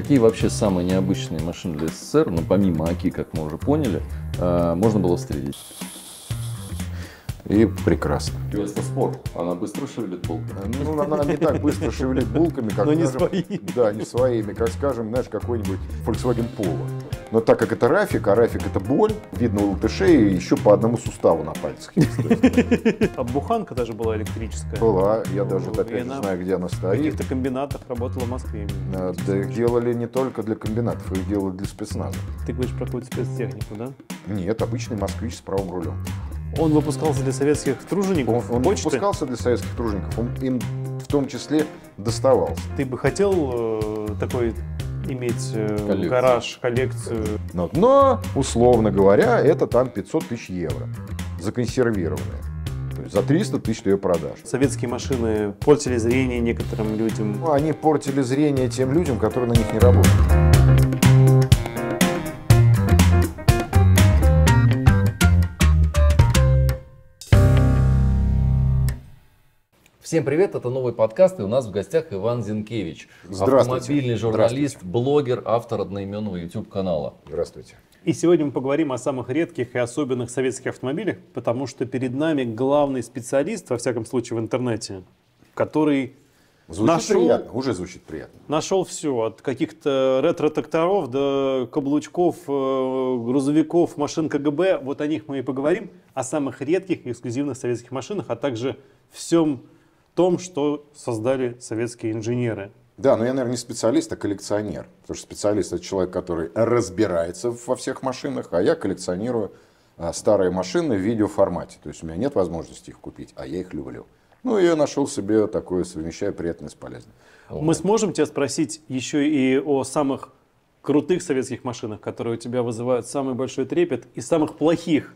Какие вообще самые необычные машины для СССР, ну помимо АКИ, как мы уже поняли, э, можно было встретить? И прекрасно. Веста спорт. Она быстро шевелит булками. Э, ну, она не так быстро шевелит булками, как, Но скажем, своими. Да, не своими. Как, скажем, знаешь, какой-нибудь Volkswagen Polo. Но так как это рафик, а рафик это боль, видно у латышей еще по одному суставу на пальцах. Ну, а буханка даже была электрическая. Была, я даже опять не знаю, где она стоит. В каких-то комбинатах работала в Москве. Э, да, их делали не только для комбинатов, их делали для спецназа. Ты говоришь про какую-то спецтехнику, да? Нет, обычный москвич с правым рулем. Он выпускался для советских тружеников? Он, он выпускался для советских тружеников, он им в том числе доставался. Ты бы хотел э, такой иметь э, коллекцию. гараж, коллекцию. Но, но, условно говоря, это там 500 тысяч евро законсервированная. То есть за 300 тысяч ты ее продашь. Советские машины портили зрение некоторым людям. Ну, они портили зрение тем людям, которые на них не работают. Всем привет, это новый подкаст, и у нас в гостях Иван Зинкевич. Здравствуйте. Автомобильный журналист, блогер, автор одноименного YouTube-канала. Здравствуйте. И сегодня мы поговорим о самых редких и особенных советских автомобилях, потому что перед нами главный специалист, во всяком случае в интернете, который Звучит нашел, приятно, уже звучит приятно. Нашел все, от каких-то ретро-тракторов до каблучков, э, грузовиков, машин КГБ. Вот о них мы и поговорим, о самых редких и эксклюзивных советских машинах, а также всем том, что создали советские инженеры. Да, но я, наверное, не специалист, а коллекционер. Потому что специалист это человек, который разбирается во всех машинах, а я коллекционирую а, старые машины в видеоформате. То есть у меня нет возможности их купить, а я их люблю. Ну, я нашел себе такое, совмещая приятное с полезным. Мы сможем тебя спросить еще и о самых крутых советских машинах, которые у тебя вызывают самый большой трепет, и самых плохих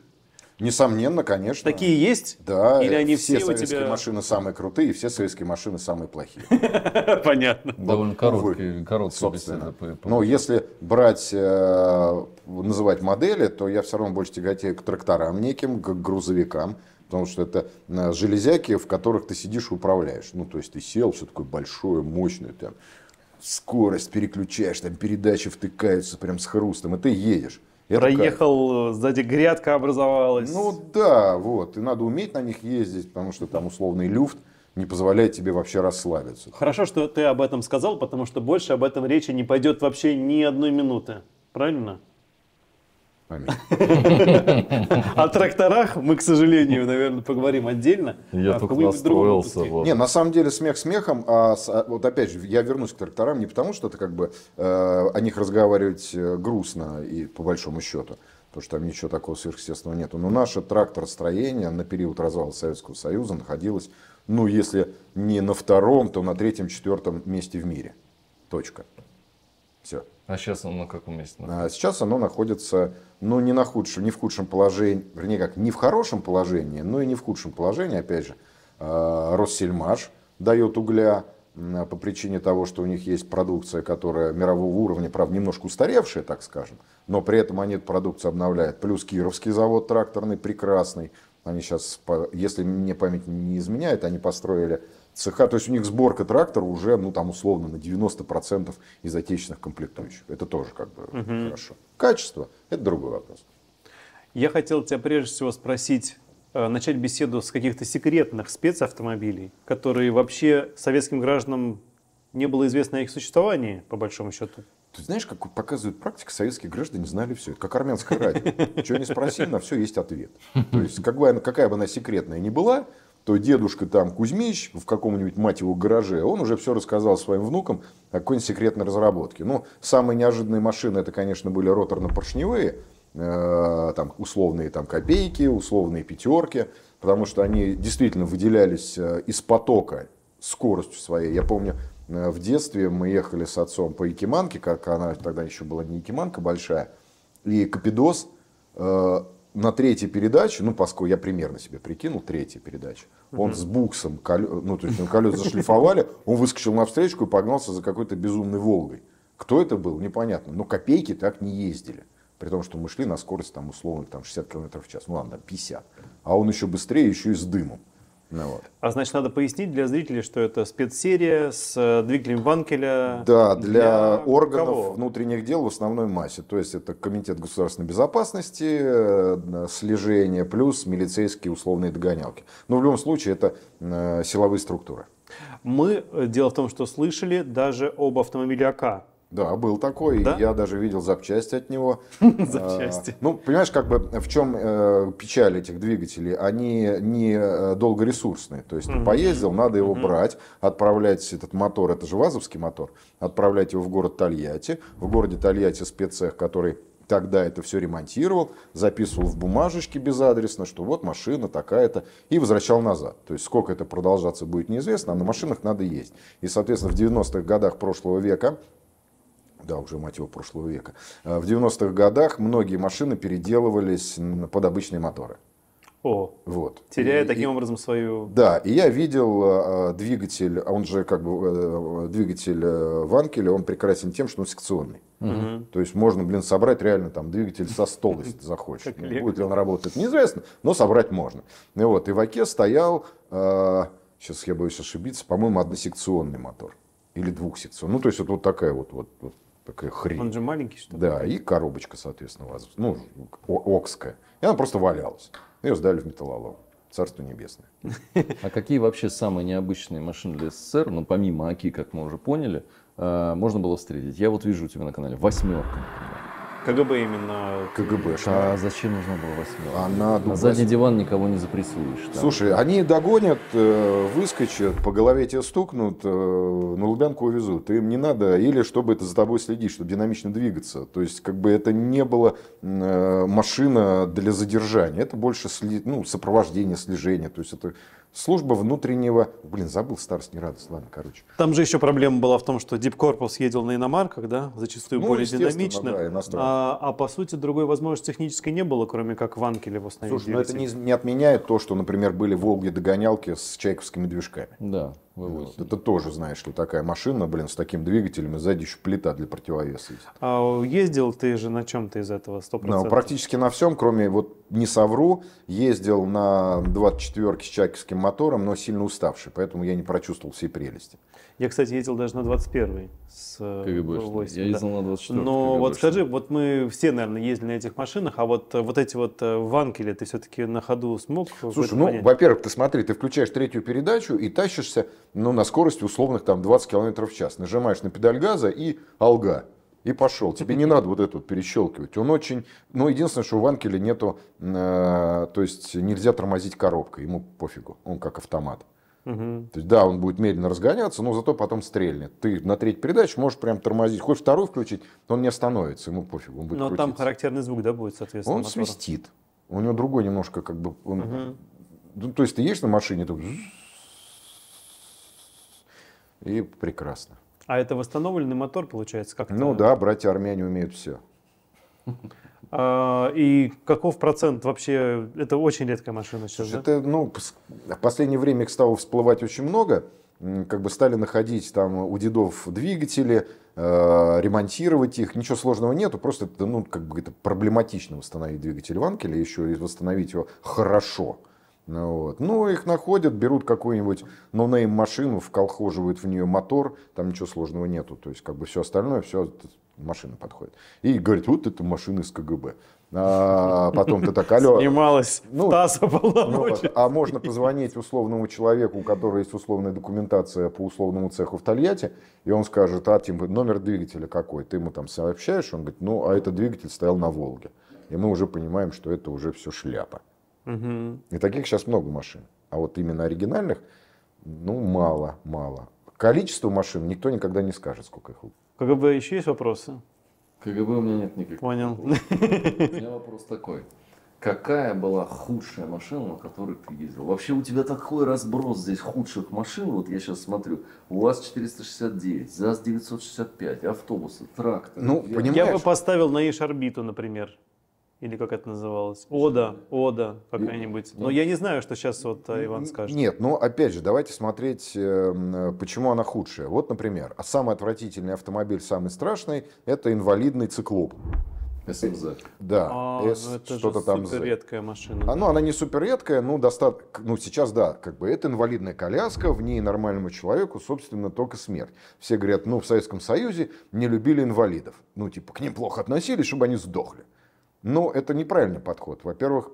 Несомненно, конечно. Такие есть? Да. Или они все, все советские тебя... машины самые крутые, и все советские машины самые плохие. Понятно. Довольно короткие, короткие. Собственно. Но если брать, э, называть модели, то я все равно больше тяготею к тракторам неким, к грузовикам. Потому что это э, железяки, в которых ты сидишь и управляешь. Ну, то есть ты сел, все такое большое, мощное, там, скорость переключаешь, там передачи втыкаются прям с хрустом, и ты едешь. Я Проехал, такая... Э, сзади грядка образовалась. Ну да, вот. И надо уметь на них ездить, потому что там условный люфт не позволяет тебе вообще расслабиться. Хорошо, что ты об этом сказал, потому что больше об этом речи не пойдет вообще ни одной минуты. Правильно? О тракторах мы, к сожалению, наверное, поговорим отдельно. Я а только настроился. Не, на самом деле смех смехом, а, а вот опять же, я вернусь к тракторам не потому, что это как бы э, о них разговаривать э, грустно и по большому счету, потому что там ничего такого сверхъестественного нету. Но наше тракторостроение на период развала Советского Союза находилось, ну, если не на втором, то на третьем-четвертом месте в мире. Точка. Все. А сейчас оно на каком месте? А сейчас оно находится, ну, не, на худшем, не в худшем положении, вернее, как, не в хорошем положении, но и не в худшем положении, опять же. Э, Россельмаш дает угля по причине того, что у них есть продукция, которая мирового уровня, правда, немножко устаревшая, так скажем, но при этом они эту продукцию обновляют. Плюс Кировский завод тракторный прекрасный. Они сейчас, если мне память не изменяет, они построили цеха, то есть у них сборка трактора уже, ну там условно, на 90% из отечественных комплектующих. Это тоже как бы угу. хорошо. Качество – это другой вопрос. Я хотел тебя прежде всего спросить, э, начать беседу с каких-то секретных спецавтомобилей, которые вообще советским гражданам не было известно о их существовании, по большому счету. Ты знаешь, как показывает практика, советские граждане знали все. Это как армянское радио. Чего не спросили, на все есть ответ. То есть, какая бы она секретная ни была, то дедушка там Кузьмич в каком-нибудь, мать его, гараже, он уже все рассказал своим внукам о какой-нибудь секретной разработке. Ну, самые неожиданные машины, это, конечно, были роторно-поршневые, э, там, условные там, копейки, условные пятерки, потому что они действительно выделялись э, из потока скоростью своей. Я помню, э, в детстве мы ехали с отцом по Якиманке, как она тогда еще была не Якиманка большая, и Капидос на третьей передаче, ну, поскольку я примерно себе прикинул, третья передача, он mm с буксом, колё, ну, то есть ну, колеса зашлифовали, он выскочил на встречку и погнался за какой-то безумной «Волгой». Кто это был, непонятно, но копейки так не ездили. При том, что мы шли на скорость, там, условно, там, 60 км в час, ну ладно, 50. А он еще быстрее, еще и с дымом. Ну, вот. А значит, надо пояснить для зрителей, что это спецсерия с э, двигателем Ванкеля. Да, для, для органов кого? внутренних дел в основной массе. То есть это Комитет государственной безопасности, э, слежение, плюс милицейские условные догонялки. Но в любом случае это э, силовые структуры. Мы, дело в том, что слышали даже об автомобиле АК. Да, был такой. Да? Я даже видел запчасти от него. Запчасти. А, ну, понимаешь, как бы в чем э, печаль этих двигателей? Они не э, долгоресурсные. То есть поездил, надо его брать, отправлять этот мотор, это же ВАЗовский мотор, отправлять его в город Тольятти. В городе Тольятти спеццех, который тогда это все ремонтировал, записывал в бумажечке безадресно, что вот машина такая-то, и возвращал назад. То есть сколько это продолжаться будет неизвестно, а на машинах надо ездить. И, соответственно, в 90-х годах прошлого века да, уже, мать его, прошлого века, э, в 90-х годах многие машины переделывались под обычные моторы. О, вот. теряя и, таким и, образом свою... Да, и я видел э, э двигатель, а он же как бы э, э двигатель э, Ванкеля, он прекрасен тем, что он секционный. Угу. То есть можно, блин, собрать реально там двигатель со стола, если захочешь. Ну, будет ли он работать, неизвестно, но собрать можно. И ну вот, и в Аке стоял, сейчас я боюсь ошибиться, по-моему, односекционный мотор. Или двухсекционный. Ну, то есть вот, такая вот, вот такая хрень. Он же маленький, что ли? Да, и коробочка, соответственно, вас, ну, окская. И она просто валялась. Ее сдали в металлолом. Царство небесное. А какие вообще самые необычные машины для СССР, ну, помимо АКИ, как мы уже поняли, э, можно было встретить? Я вот вижу у тебя на канале «Восьмерка», например. КГБ именно. КГБ. А зачем нужно было 8 а на, на задний диван никого не запрессуешь. Там. Слушай, они догонят, э, выскочат, по голове тебя стукнут, э, на Лубянку увезут. Им не надо, или чтобы это за тобой следить, чтобы динамично двигаться. То есть, как бы это не было э, машина для задержания. Это больше ну, сопровождение, слежение. То есть, это Служба внутреннего... Блин, забыл, старость не радость. Ладно, короче. Там же еще проблема была в том, что Дипкорпус ездил на иномарках, да, зачастую ну, более динамично. Да, а, а по сути другой возможности технической не было, кроме как в Анкеле восстановить. Слушай, но ну это не, не отменяет то, что, например, были Волги догонялки с чайковскими движками. Да вывозит. Вот, это тоже, знаешь ли, такая машина, блин, с таким двигателем, и сзади еще плита для противовеса есть. А ездил ты же на чем-то из этого 100%? Ну, практически на всем, кроме, вот не совру, ездил на 24 с чайковским мотором, но сильно уставший, поэтому я не прочувствовал всей прелести. Я, кстати, ездил даже на 21-й с э, КГБ. Я ездил да. на 24-й. Но вот скажи, вот мы все, наверное, ездили на этих машинах, а вот, э, вот эти вот э, ванкели ты все-таки на ходу смог? Слушай, ну, понять? во-первых, ты смотри, ты включаешь третью передачу и тащишься ну, на скорости условных там 20 км в час. Нажимаешь на педаль газа и алга и пошел. Тебе не надо вот это вот перещелкивать. Он очень... Ну, единственное, что у Ванкеля нету... Э, то есть нельзя тормозить коробкой. Ему пофигу. Он как автомат. Угу. То есть, да, он будет медленно разгоняться, но зато потом стрельнет. Ты на треть передачи можешь прям тормозить. Хоть вторую включить, но он не остановится, ему пофиг, он будет Но крутиться. там характерный звук, да, будет, соответственно. Он мотора. свистит. У него другой немножко как бы... Он... Угу. Ну, то есть ты едешь на машине, то... И прекрасно. А это восстановленный мотор, получается, как-то? Ну да, братья армяне умеют все. А, и каков процент вообще? Это очень редкая машина сейчас. Слушай, да? ну, в последнее время их стало всплывать очень много. Как бы стали находить там у дедов двигатели, э, ремонтировать их. Ничего сложного нету, просто это, ну, как бы это проблематично восстановить двигатель Ванкеля, еще и восстановить его хорошо. Ну вот. Ну, их находят, берут какую-нибудь нонейм машину, вколхоживают в нее мотор, там ничего сложного нету. То есть, как бы все остальное, все машина подходит. И говорит, вот это машина из КГБ. А потом ты так, алло... Снималась ну, ТАСС Ну, а, а можно позвонить условному человеку, у которого есть условная документация по условному цеху в Тольятти, и он скажет, а тем номер двигателя какой? Ты ему там сообщаешь, он говорит, ну, а этот двигатель стоял на Волге. И мы уже понимаем, что это уже все шляпа. Угу. И таких сейчас много машин. А вот именно оригинальных, ну, мало, мало. Количество машин никто никогда не скажет, сколько их КГБ еще есть вопросы? КГБ у меня нет никаких. Понял. Вопросов. У меня вопрос такой. Какая была худшая машина, на которой ты ездил? Вообще у тебя такой разброс здесь худших машин, вот я сейчас смотрю. у УАЗ-469, ЗАЗ-965, автобусы, трактор. Ну, я... я бы поставил на Иш орбиту, например или как это называлось? Ода, Ода какая-нибудь. Но я не знаю, что сейчас вот э, Иван скажет. Нет, но ну, опять же, давайте смотреть, эм, почему она худшая. Вот, например, а самый отвратительный автомобиль, самый страшный, это инвалидный циклоп. СМЗ. Да, а, S ну, что-то там. Супер редкая машина. А, Ну, она не супер редкая, но ну, достаточно, ну, сейчас да, как бы это инвалидная коляска, в ней нормальному человеку, собственно, только смерть. Все говорят, ну, в Советском Союзе не любили инвалидов. Ну, типа, к ним плохо относились, чтобы они сдохли. Но это неправильный подход. Во-первых,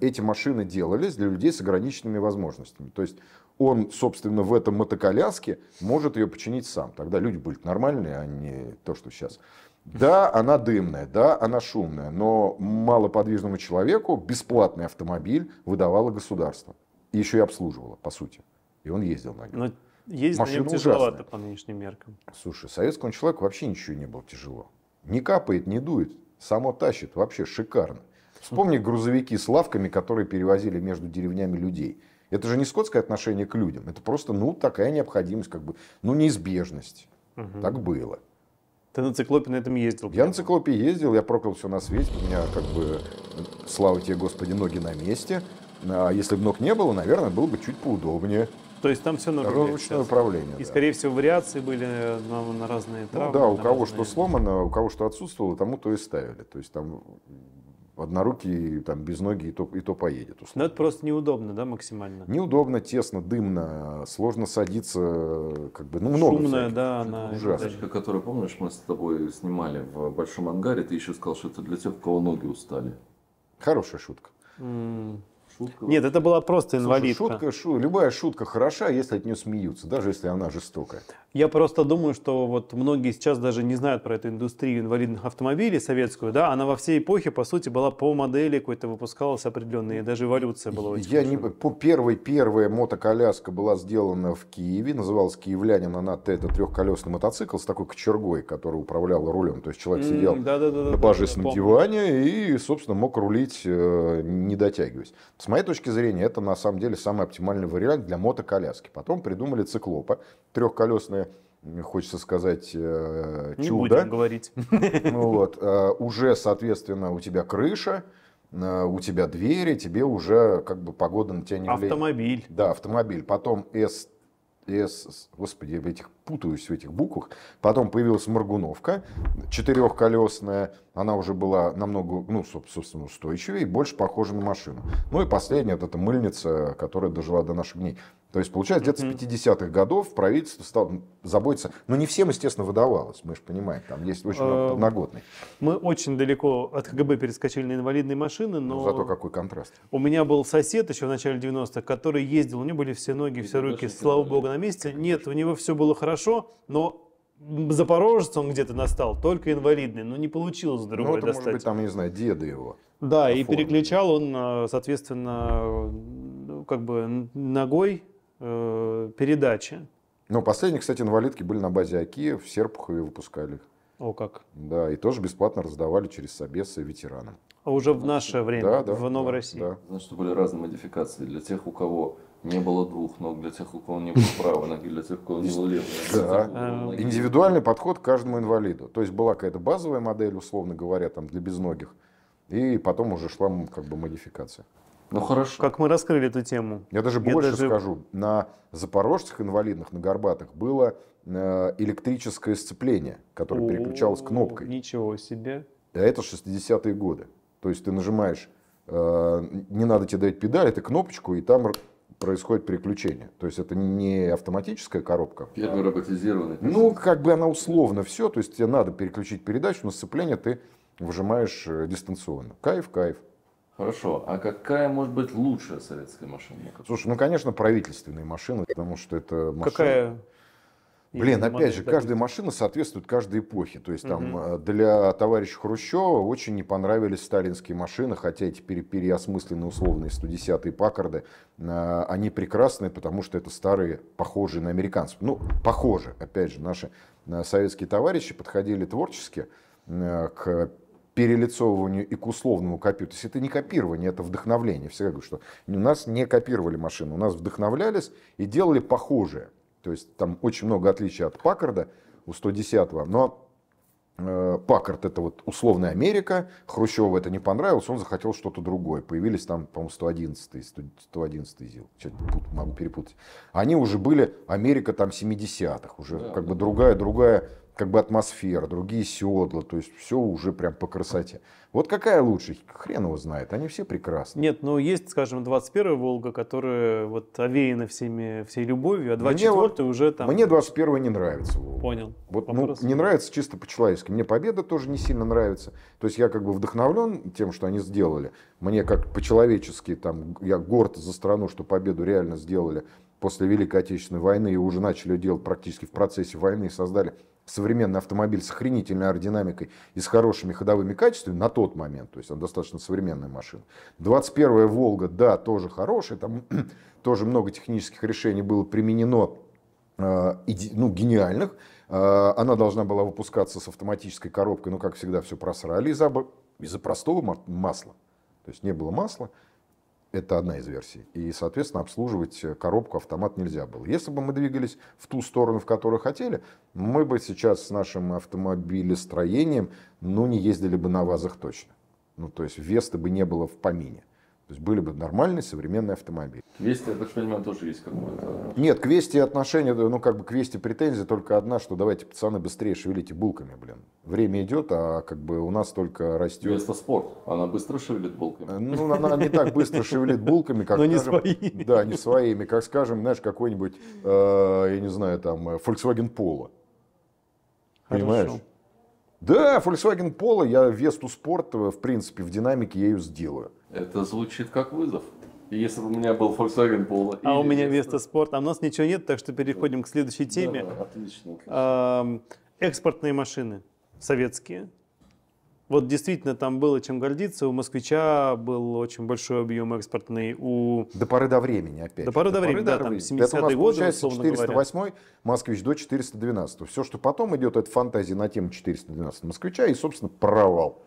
эти машины делались для людей с ограниченными возможностями. То есть он, собственно, в этом мотоколяске может ее починить сам. Тогда люди были нормальные, а не то, что сейчас. Да, она дымная, да, она шумная, но малоподвижному человеку бесплатный автомобиль выдавало государство. И еще и обслуживало, по сути. И он ездил на нем. Но ездить Машина на нем тяжеловато ужасная. по нынешним меркам. Слушай, советскому человеку вообще ничего не было тяжело. Не капает, не дует. Само тащит, вообще шикарно. Вспомни грузовики с лавками, которые перевозили между деревнями людей. Это же не скотское отношение к людям, это просто, ну, такая необходимость, как бы, ну, неизбежность. Угу. Так было. Ты на циклопе на этом ездил? Я на циклопе ездил, я проклял все на свете, у меня, как бы, слава тебе, Господи, ноги на месте. А если бы ног не было, наверное, было бы чуть поудобнее. То есть там все на ручное управление. И, да. скорее всего, вариации были на, на разные ну травмы. Ну, да, у кого разные... что сломано, у кого что отсутствовало, тому то и ставили. То есть там однорукий, там, без ноги и то, и то поедет. Условно. Но это просто неудобно, да, максимально? Неудобно, тесно, дымно, сложно садиться, как бы, ну, много Шумная, всяких. да, она... Ужасно. Тачка, которую, помнишь, мы с тобой снимали в большом ангаре, ты еще сказал, что это для тех, у кого ноги устали. Хорошая шутка шутка. Нет, это была просто инвалидка. Слушай, шутка, шу... любая шутка хороша, если от нее смеются, даже если она жестокая. Я просто думаю, что вот многие сейчас даже не знают про эту индустрию инвалидных автомобилей советскую, да, она во всей эпохе, по сути, была по модели какой-то выпускалась определенная, даже эволюция была очень Я не... По первой, первая мотоколяска была сделана в Киеве, называлась «Киевлянин», она это трехколесный мотоцикл с такой кочергой, который управлял рулем, то есть человек сидел mm, да, да, да, на божественном диване и, собственно, мог рулить, э, не дотягиваясь моей точки зрения, это на самом деле самый оптимальный вариант для мотоколяски. Потом придумали циклопа, трехколесные хочется сказать, э, чудо. Не будем говорить. Ну, вот, э, уже, соответственно, у тебя крыша, э, у тебя двери, тебе уже как бы погода на тебя не влияет. Автомобиль. Да, автомобиль. Потом S я, господи, я в этих путаюсь в этих буквах. Потом появилась Моргуновка, четырехколесная, она уже была намного, ну, собственно, устойчивее и больше похожа на машину. Ну и последняя, вот эта мыльница, которая дожила до наших дней. То есть, получается, где-то с 50-х годов правительство стало заботиться. Но не всем, естественно, выдавалось, мы же понимаем, там есть очень много э, подноготных. Мы очень далеко от КГБ перескочили на инвалидные машины, ну, но... Ну, зато какой контраст. У меня был сосед еще в начале 90-х, который ездил, у него были все ноги, все руки, слава богу, на месте. Нет, у него все было хорошо, но Запорожец он где-то настал, только инвалидный, но не получилось ну, другой ну, это, достать. может быть, там, не знаю, деда его. Да, и переключал он, э, соответственно, э, ну, как бы ногой э, передачи. Ну, последние, кстати, инвалидки были на базе АКИ, в Серпухове выпускали их. О, как. Да, и тоже бесплатно раздавали через собесы ветеранам. А уже в наше время, да, да, в Новой да, России. Да. Значит, были разные модификации для тех, у кого не было двух ног, для тех, у кого не было правой ноги, для тех, у кого не было левой. Да. Э, Индивидуальный подход к каждому инвалиду. То есть была какая-то базовая модель, условно говоря, там для безногих, и потом уже шла как бы модификация. Ну хорошо. Как мы раскрыли эту тему. Я даже я больше даже... скажу. На запорожцах инвалидных, на горбатах было э, электрическое сцепление, которое О, переключалось кнопкой. Ничего себе. А это 60-е годы. То есть ты нажимаешь, э, не надо тебе дать педаль, это кнопочку, и там происходит переключение. То есть это не автоматическая коробка. Первый роботизированный. Ну, как бы она условно все. То есть тебе надо переключить передачу, но сцепление ты выжимаешь э, дистанционно. Кайф, кайф. Хорошо, а какая может быть лучшая советская машина? Слушай, ну конечно правительственные машины, потому что это машина... Какая? Блин, опять же, каждая машина соответствует каждой эпохе. То есть там угу. для товарища Хрущева очень не понравились сталинские машины, хотя эти пере переосмысленные условные 110-е Паккарды, э, они прекрасные, потому что это старые, похожие на американцев. Ну, похожи, опять же, наши э, советские товарищи подходили творчески к перелицовыванию и к условному копию. То есть это не копирование, это вдохновление. Все говорят, что у нас не копировали машину, у нас вдохновлялись и делали похожее. То есть там очень много отличий от Паккарда у 110-го, но э, Паккард это вот условная Америка, Хрущеву это не понравилось, он захотел что-то другое. Появились там, по-моему, 111 111 ЗИЛ, сейчас могу перепутать. Они уже были Америка там 70-х, уже да, как да, бы другая-другая как бы атмосфера, другие седла, то есть все уже прям по красоте. Вот какая лучше? Хрен его знает, они все прекрасны. Нет, но ну, есть, скажем, 21-я Волга, которая вот овеяна всеми, всей любовью, а 24-я вот, уже там... Мне 21-я не нравится. Волга. Понял. Вот ну, не нравится чисто по-человечески. Мне Победа тоже не сильно нравится. То есть я как бы вдохновлен тем, что они сделали. Мне как по-человечески там, я горд за страну, что Победу реально сделали после Великой Отечественной войны и уже начали делать практически в процессе войны и создали современный автомобиль с охренительной аэродинамикой и с хорошими ходовыми качествами на тот момент, то есть она достаточно современная машина. 21-я «Волга», да, тоже хорошая, там тоже много технических решений было применено, э, ну, гениальных. Э, она должна была выпускаться с автоматической коробкой, но, как всегда, все просрали из-за из простого масла. То есть не было масла, это одна из версий. И, соответственно, обслуживать э, коробку, автомат нельзя было. Если бы мы двигались в ту сторону, в которую хотели, мы бы сейчас с нашим автомобилестроением, ну, не ездили бы на ВАЗах точно. Ну, то есть весты бы не было в помине. То есть были бы нормальные современные автомобили. Квести я так понимаю, тоже есть какое-то... Нет, квести отношения, ну как бы квести Вести претензия только одна, что давайте, пацаны, быстрее шевелите булками, блин. Время идет, а как бы у нас только растет... Веста Спорт, она быстро шевелит булками. Ну, она не так быстро шевелит булками, как, Но скажем... не своими. Да, не своими. Как, скажем, знаешь, какой-нибудь, э, я не знаю, там, э, Volkswagen Polo. Понимаешь? Хорошо. Да, Volkswagen Polo, я Весту Спорт, э, в принципе, в динамике я ее сделаю. Это звучит как вызов. Если бы у меня был Volkswagen Polo. А у меня Веста Спорт, а у нас ничего нет, так что переходим да. к следующей теме. Да, отлично. отлично. Экспортные машины советские, вот действительно там было чем гордиться. У москвича был очень большой объем экспортный. У... До поры до времени, опять До поры до, до времени, поры да, там 70-е годы, условно 408 говоря. москвич до 412 Все, что потом идет, это фантазия на тему 412 москвича и, собственно, провал.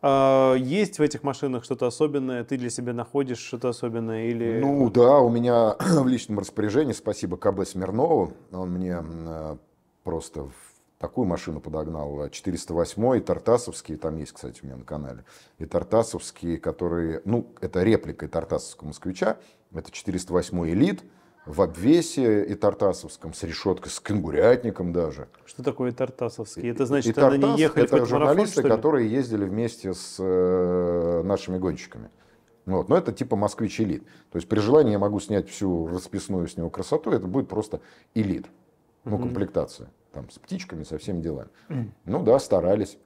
А, есть в этих машинах что-то особенное? Ты для себя находишь что-то особенное? Или... Ну да, у меня в личном распоряжении, спасибо КБ Смирнову, он мне э, просто такую машину подогнал, 408 и Тартасовский, там есть, кстати, у меня на канале, и Тартасовские, которые, ну, это реплика Тартасовского москвича, это 408 элит, в обвесе и Тартасовском с решеткой, с кенгурятником даже. Что такое Тартасовский? Это значит, и Тартас, они ехали это журналисты, марафон, которые ездили вместе с э, нашими гонщиками. Вот. Но это типа москвич элит. То есть при желании я могу снять всю расписную с него красоту, это будет просто элит, ну, комплектация там, с птичками, со всеми делами. Ну да, старались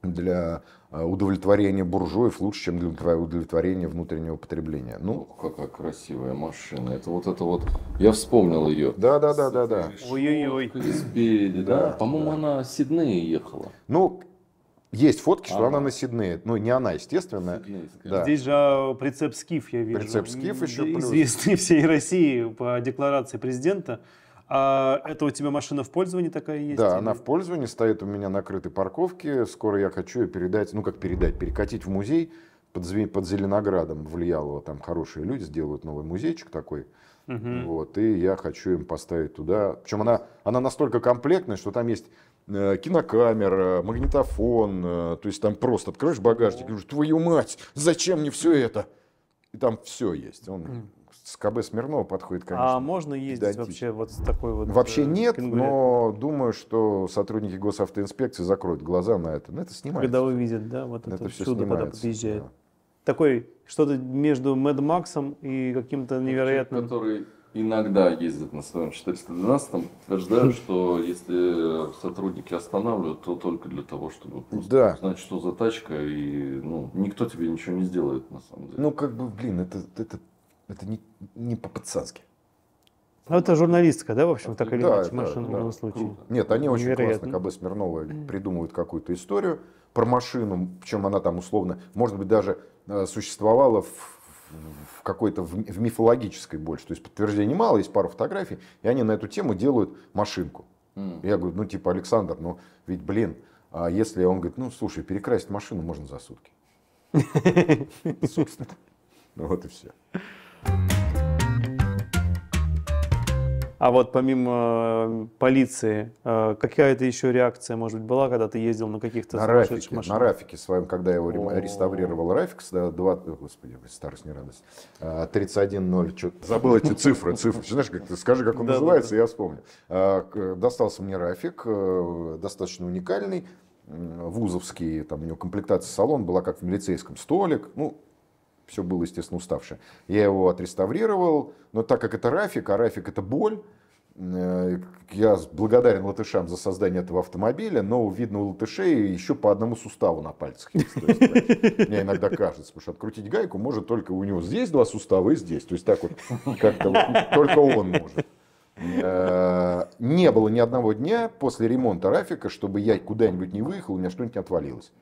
для э, удовлетворения буржуев лучше, чем для удовлетворения внутреннего потребления. Ну, какая красивая машина. Это вот это вот. Я вспомнил ее. Да, да, да, да, да. Ой-ой-ой. Спереди, да. По-моему, да. она Сиднее ехала. Ну, есть фотки, что она на Сиднее. Ну, не она, естественно. Здесь же а, прицеп Скиф, я вижу. Прицеп Скиф еще Известный плюс. Известный всей России по декларации президента. А это у тебя машина в пользовании такая есть? Да, или? она в пользовании, стоит у меня на крытой парковке. Скоро я хочу ее передать, ну как передать, перекатить в музей под, под Зеленоградом влияло. Там хорошие люди сделают новый музейчик такой. Угу. Вот, и я хочу им поставить туда. Причем она, она настолько комплектная, что там есть э, кинокамера, магнитофон, э, то есть там просто открываешь багажник и говоришь, твою мать, зачем мне все это? И там все есть. Он с КБ Смирнова подходит, а конечно. А можно ездить идентично. вообще вот с такой вот... Вообще э, нет, кенгуря. но думаю, что сотрудники госавтоинспекции закроют глаза на это. на это снимается. Когда увидят, да, вот это, это все чудо, снимается, когда подъезжает. Да. Такой, что-то между Мэд Максом и каким-то невероятным... Который иногда ездит на своем 412, утверждают, что если э, сотрудники останавливают, то только для того, чтобы да. узнать, что за тачка, и ну, никто тебе ничего не сделает, на самом деле. Ну, как бы, блин, это, это это не, не по-пацански. Ну, это журналистка, да, в общем, так или да, иначе, да, машина да, в любом случае. Круто. Нет, они очень Невероятно. классно, бы Смирнова, придумывают какую-то историю про машину, причем она там условно, может быть, даже э, существовала в, в какой-то в, в мифологической больше. То есть подтверждений мало, есть пару фотографий, и они на эту тему делают машинку. Mm. Я говорю, ну, типа, Александр, ну, ведь, блин, а если он говорит, ну, слушай, перекрасить машину можно за сутки. Собственно. Ну, вот и все. А вот помимо э, полиции, э, какая-то еще реакция, может быть, была, когда ты ездил на каких-то на рафике, машинах? На рафике своем, когда я его О-о-о. реставрировал, рафик, 2, э, господи, старость не радость, 31.0, а, что забыл эти цифры, цифры, знаешь, как скажи, как он да, называется, да, да. я вспомню. А, достался мне рафик, достаточно уникальный, вузовский, там у него комплектация салон была как в милицейском, столик, ну, все было, естественно, уставшее. Я его отреставрировал, но так как это Рафик, а Рафик это боль, э, я благодарен латышам за создание этого автомобиля, но видно у латышей еще по одному суставу на пальцах Мне иногда кажется, потому что открутить гайку может только у него здесь два сустава и здесь. То есть так вот как-то только он может. Э, не было ни одного дня после ремонта Рафика, чтобы я куда-нибудь не выехал, у меня что-нибудь не отвалилось.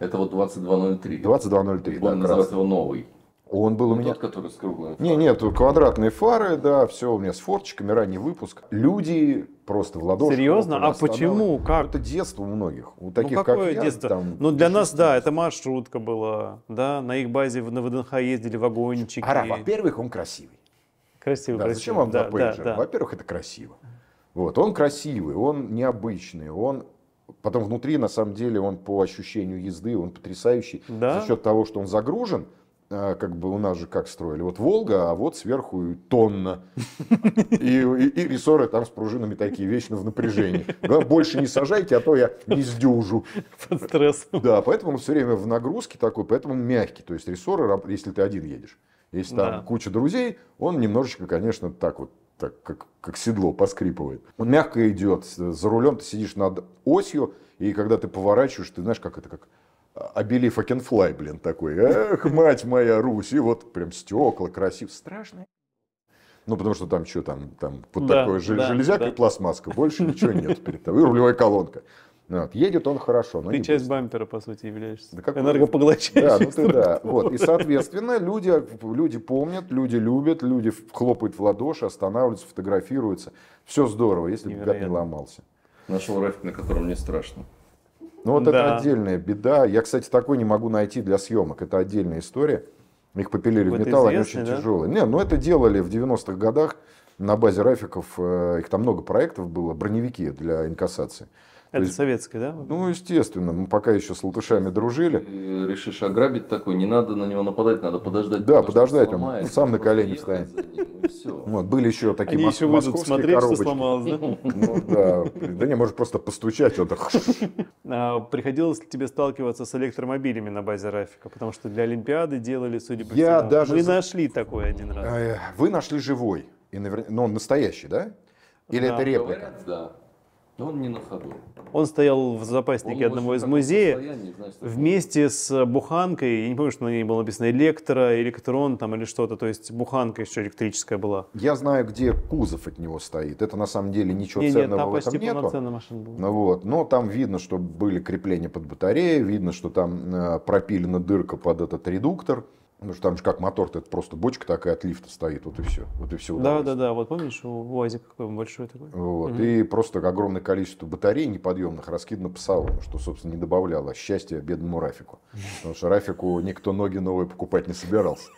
Это вот 2203. 2203, Он да. Он называется его новый. Он был у ну, меня... Тот, который с круглыми фарами. Не, нет, квадратные фары, да, все у меня с форточками, ранний выпуск. Люди просто в ладоши. Серьезно? А почему? Как? Это детство у многих. У таких, ну, какое как детство? я. Там, ну, для нас, да, это маршрутка была. Да, на их базе на ВДНХ ездили вагончики. Ара, во-первых, он красивый. Красивый, да, красивый. Зачем вам да, два да, да. Во-первых, это красиво. Вот, он красивый, он необычный, он Потом внутри, на самом деле, он по ощущению езды, он потрясающий. Да? За счет того, что он загружен, э, как бы у нас же как строили, вот Волга, а вот сверху тонна. И, и, и рессоры там с пружинами такие вечно в напряжении. Главное, больше не сажайте, а то я не сдюжу. Под стрессом. Да, поэтому он все время в нагрузке такой, поэтому он мягкий. То есть рессоры, если ты один едешь. Если там да. куча друзей, он немножечко, конечно, так вот так как, как седло поскрипывает. Он мягко идет, за рулем ты сидишь над осью, и когда ты поворачиваешь, ты знаешь, как это, как а, Обили факенфлай, блин, такой. Эх, мать моя Русь, и вот прям стекла красиво. Страшно. Ну, потому что там что там, там вот да, такое да, железяка да. и пластмасска, больше ничего нет перед тобой, и рулевая колонка. Ну вот. Едет он хорошо. Но ты часть быстро. бампера, по сути, являешься. Да как... Энергопоглощающий. Да, ну ты да. Вот. И, соответственно, люди, люди помнят, люди любят, люди хлопают в ладоши, останавливаются, фотографируются. Все здорово, если бы не ломался. Нашел рафик, на котором не страшно. Ну вот да. это отдельная беда. Я, кстати, такой не могу найти для съемок. Это отдельная история. Их попилили в металл, они очень да? тяжелые. Не, ну это делали в 90-х годах на базе рафиков. Э, их там много проектов было, броневики для инкассации. Это есть, советское, да? Ну, естественно, мы пока еще с латышами дружили. И решишь ограбить такой, не надо на него нападать, надо подождать. Да, подождать, он, он сам на колени встанет. вот, были еще такие Они мос- еще будут смотреть, коробочки. что сломалось, да? Ну, да. да не, может просто постучать, вот. А, приходилось ли тебе сталкиваться с электромобилями на базе Рафика? Потому что для Олимпиады делали, судя по всему. даже... Мы нашли такой один раз. Э, вы нашли живой. И Но ну, он настоящий, да? Или да, это реплика? Говорят, да. Но он не на ходу. Он стоял в запаснике он одного из музеев вместе с буханкой. Я не помню, что на ней было написано электро, электрон там или что-то. То есть буханка еще электрическая была. Я знаю, где кузов от него стоит. Это на самом деле ничего не, ценного нет, там в этом почти нету. полноценная машина была. Ну вот. Но там видно, что были крепления под батарею, видно, что там э, пропилена дырка под этот редуктор. Потому что там же как мотор это просто бочка такая от лифта стоит, вот и все. Вот и все да, да, да. Вот помнишь, у УАЗик какой он большой такой. Вот. Угу. И просто огромное количество батарей неподъемных раскидано по салону, что, собственно, не добавляло а счастья бедному Рафику. Потому что Рафику никто ноги новые покупать не собирался,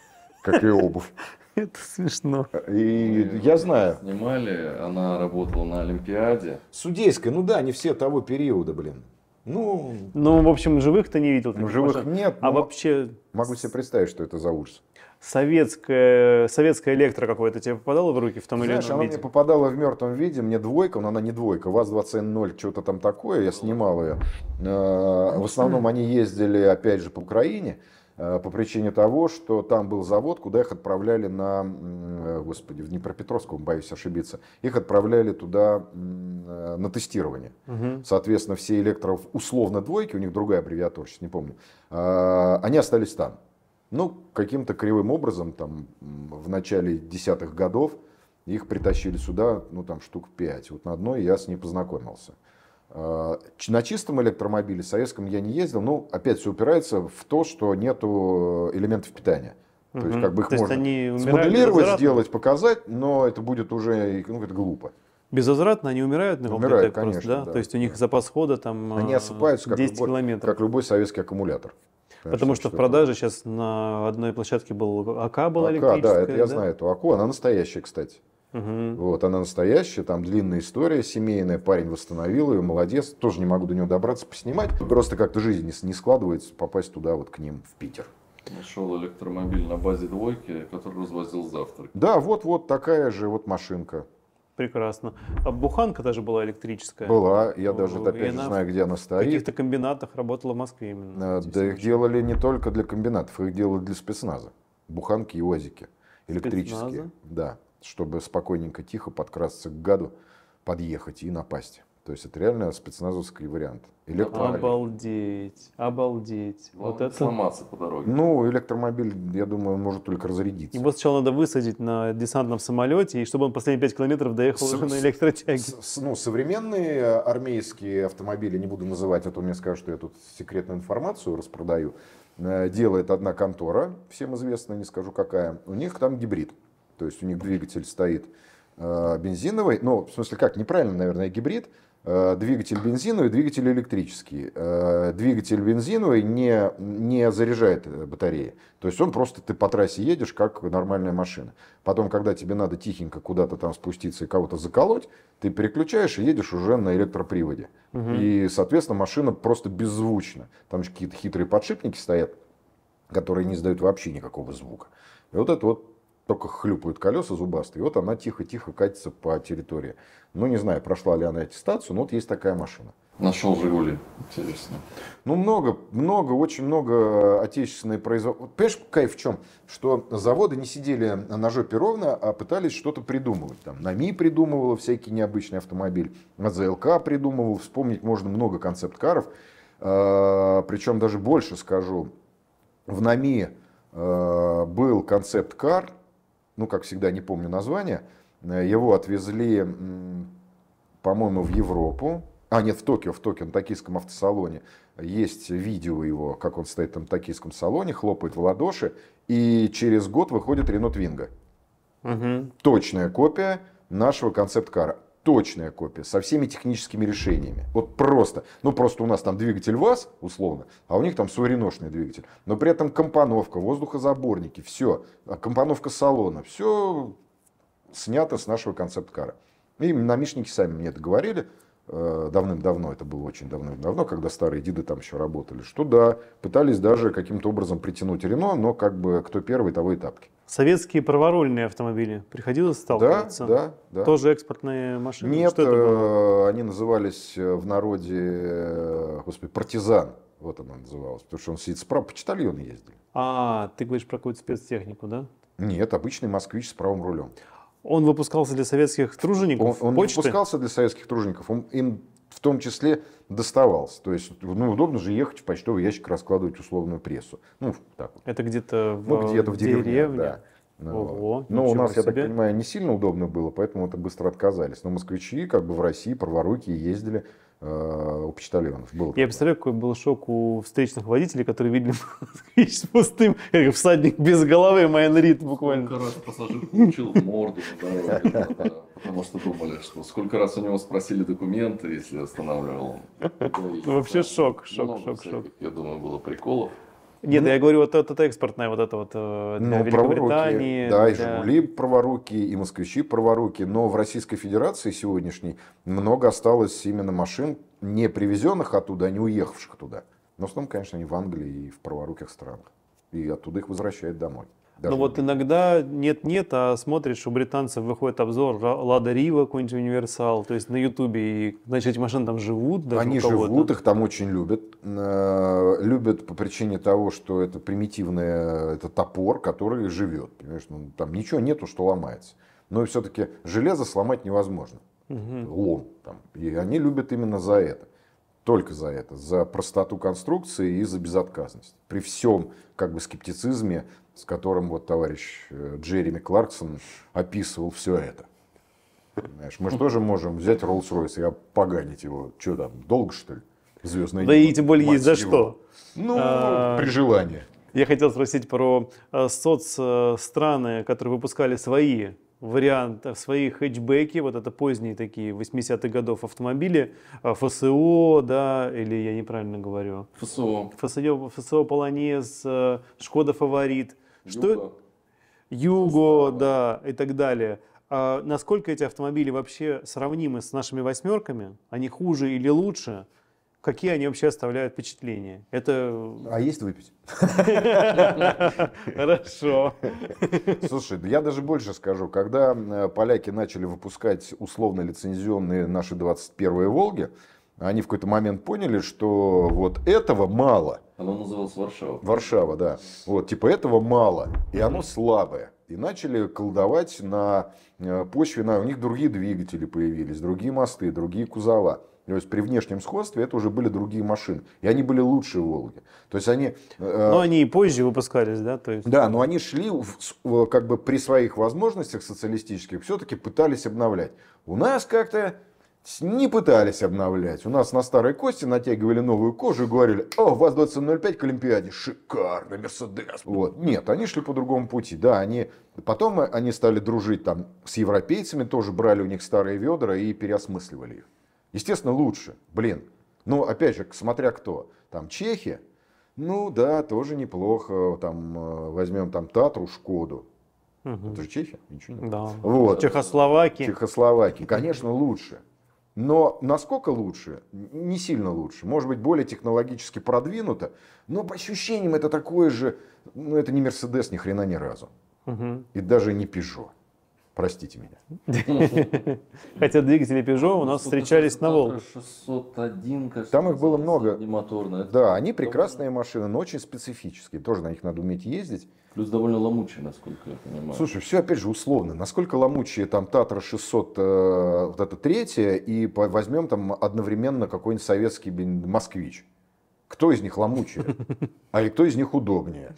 как и обувь. Это смешно. И я знаю. Снимали, она работала на Олимпиаде. Судейская, ну да, не все того периода, блин. Ну, ну, в общем, живых-то не видел. Ну, живых машин. нет. А ну, вообще... Могу себе представить, что это за ужас. Советская, советская электро какое-то тебе попадало в руки в том Знаешь, или ином виде. она мне попадала в мертвом виде, мне двойка, но она не двойка, ВАЗ-20Н0, что-то там такое, я снимал ее. Э, в основном они ездили, опять же, по Украине. Э, по причине того, что там был завод, куда их отправляли на, э, господи, в Днепропетровском, боюсь ошибиться, их отправляли туда э, на тестирование. Угу. Соответственно, все электро, условно двойки, у них другая аббревиатура, сейчас не помню, а, они остались там. Ну, каким-то кривым образом, там, в начале десятых годов их притащили сюда, ну, там, штук пять. Вот на одной я с ней познакомился. Э, на чистом электромобиле, советском я не ездил, но ну, опять все упирается в то, что нету э, элементов питания. То есть как бы их то можно смоделировать, сделать, показать, но это будет уже ну, это глупо. Безвозвратно они умирают на Умирают, конечно, да? да? То есть у них запас хода там они э, осыпаются, как 10 любой, километров. Как любой советский аккумулятор. Конечно, Потому что, что в продаже это... сейчас на одной площадке был АК была АК, электрическая. Да, это я знаю эту АК, она настоящая, кстати. Угу. Вот, она настоящая, там длинная история семейная, парень восстановил ее, молодец, тоже не могу до нее добраться, поснимать. Просто как-то жизнь не складывается, попасть туда вот к ним, в Питер. Нашел электромобиль на базе двойки, который развозил завтрак. Да, вот-вот такая же вот машинка. Прекрасно. А буханка даже была электрическая? Была. Я даже опять же знаю, где она стоит. В каких-то комбинатах работала в Москве именно. А, да их делали не только для комбинатов, их делали для спецназа. Буханки и УАЗики электрические. Спецназа? Да чтобы спокойненько, тихо подкрасться к гаду, подъехать и напасть. То есть это реально спецназовский вариант. Электромобиль. Обалдеть, обалдеть. Ну, вот это... Сломаться по дороге. Ну, электромобиль, я думаю, может только разрядиться. Его сначала надо высадить на десантном самолете, и чтобы он последние 5 километров доехал с, уже на электротяге. С, с, ну, современные армейские автомобили, не буду называть, а то мне скажут, что я тут секретную информацию распродаю, э, делает одна контора, всем известная, не скажу какая, у них там гибрид. То есть у них двигатель стоит э, бензиновый, ну, в смысле как, неправильно, наверное, гибрид, э, двигатель бензиновый, двигатель электрический. Э, двигатель бензиновый не, не заряжает батареи. То есть он просто ты по трассе едешь, как нормальная машина. Потом, когда тебе надо тихенько куда-то там спуститься и кого-то заколоть, ты переключаешь и едешь уже на электроприводе. Угу. И, соответственно, машина просто беззвучна. Там же какие-то хитрые подшипники стоят, которые не издают вообще никакого звука. И вот это вот только хлюпают колеса зубастые, и вот она тихо-тихо катится по территории. Ну, не знаю, прошла ли она аттестацию, но вот есть такая машина. Нашел «Жигули», интересно. Ну, много, много, очень много отечественной производства. Понимаешь, кайф в чем? Что заводы не сидели на жопе ровно, а пытались что-то придумывать. Там НАМИ придумывала всякий необычный автомобиль, ЗЛК придумывал, вспомнить можно много концепт-каров. А, Причем даже больше скажу, в НАМИ а, был концепт-кар, ну, как всегда, не помню название, э, его отвезли, по-моему, в Европу, а нет, в Токио, в Токио, на токийском автосалоне. Есть видео его, как он стоит там в токийском салоне, хлопает в ладоши, и через год выходит Рено Твинга, Угу. Точная копия нашего концепт-кара точная копия со всеми техническими решениями. Вот просто. Ну, просто у нас там двигатель ВАЗ, условно, а у них там суареношный двигатель. Но при этом компоновка, воздухозаборники, все. А компоновка салона, все снято с нашего концепт-кара. И намишники сами мне это говорили э, давным-давно, это было очень давным-давно, когда старые деды там еще работали, что да, пытались даже каким-то образом притянуть Рено, но как бы кто первый, того и тапки. Советские праворульные автомобили приходилось сталкиваться? Да, да, да. Тоже экспортные машины? Нет, Что это было? Э, они назывались э, в народе, э, господи, партизан. Вот она называлась, потому что он сидит справа, почтальон ездили. А, ты говоришь про какую-то спецтехнику, да? Нет, обычный москвич с правым рулем. Он выпускался для советских тружеников? Он, он выпускался для советских тружеников. Он, им в том числе доставался. То есть, ну, удобно же ехать в почтовый ящик раскладывать условную прессу. Ну, так вот. Это где-то в, ну, где в, деревне. деревне. Да. Ну, Ого, Но у нас, себе. я так понимаю, не сильно удобно было, поэтому это быстро отказались. Но москвичи, как бы в России, праворукие ездили, Э, у почтальонов. Было я представляю, какой был шок у встречных водителей, которые видели москвич с пустым, всадник без головы, Майн Рид буквально. Сколько раз пассажир получил морду потому что думали, что сколько раз у него спросили документы, если останавливал он. Вообще шок, шок, шок, шок. Я думаю, было приколов. Нет, ну, я говорю, вот это экспортное, вот это вот э, для ну, Великобритании. Да, для... и «Жигули» праворуки, и «Москвичи» праворуки. Но в Российской Федерации сегодняшней много осталось именно машин, не привезенных оттуда, а не уехавших туда. Но в основном, конечно, они в Англии и в праворуких странах. И оттуда их возвращают домой. Даже. Но ну, вот иногда нет-нет, а смотришь, у британцев выходит обзор Лада Рива, какой-нибудь универсал, то есть на Ютубе, и, значит, эти машины там живут. Даже Они живут, их там очень любят. Э, любят по причине того, что это примитивный, это топор, который живет, понимаешь, ну, там ничего нету, что ломается. Но все-таки железо сломать невозможно. Угу. Лом. Там. И они любят именно за это только за это, за простоту конструкции и за безотказность. При всем как бы скептицизме с которым вот товарищ э, Джереми Кларксон описывал все это. Понимаешь, мы же тоже можем взять Роллс-Ройс и опоганить его. Что там, долго что ли? Звездные Да и тем более есть за что. Ну, а, при желании. Я хотел спросить про э, соц-страны, которые выпускали свои варианты, свои хэтчбеки, вот это поздние такие 80-х годов автомобили, а, ФСО, да, или я неправильно говорю? ФСО. ФСО, ФСО Полонез, э, Шкода Фаворит. Что... Юго, да, и так далее. А насколько эти автомобили вообще сравнимы с нашими восьмерками? Они хуже или лучше? Какие они вообще оставляют впечатление? Это... А есть выпить? Хорошо. Слушай, я даже больше скажу. Когда э, поляки начали выпускать условно лицензионные наши 21-е «Волги», они в какой-то момент поняли, что вот этого мало. Оно называлось Варшава. Варшава, да. Вот, типа этого мало, и оно слабое. И начали колдовать на э, почве, на... у них другие двигатели появились, другие мосты, другие кузова. То есть при внешнем сходстве это уже были другие машины. И они были лучше Волги. То есть они... Э, э, но они и позже выпускались, да? То есть... Да, но они шли в, как бы при своих возможностях социалистических, все-таки пытались обновлять. У нас как-то не пытались обновлять. У нас на старой кости натягивали новую кожу и говорили, о, у вас 2705 к Олимпиаде, шикарно, Мерседес. Вот. Нет, они шли по другому пути. Да, они... Потом они стали дружить там с европейцами, тоже брали у них старые ведра и переосмысливали их. Естественно, лучше. Блин. Ну, опять же, смотря кто. Там чехи, ну да, тоже неплохо. Там э, возьмем там Татру, Шкоду. Угу. Это же Чехи? ничего не да. вот. Чехословакии. Чехословакии, конечно, лучше. Но насколько лучше? Не сильно лучше. Может быть, более технологически продвинуто, но по ощущениям это такое же, ну это не Мерседес ни хрена ни разу. Угу. И даже не Пежо. Простите меня. Хотя двигатели Peugeot у нас встречались на Волге. 601, кажется. Там их было много. Да, они прекрасные машины, но очень специфические. Тоже на них надо уметь ездить. Плюс довольно ломучие, насколько я понимаю. Слушай, все опять же условно. Насколько ломучие там Татра 600, э, вот это третье и по, возьмем там одновременно какой-нибудь советский москвич. Кто из них ломучее? А и кто из них удобнее?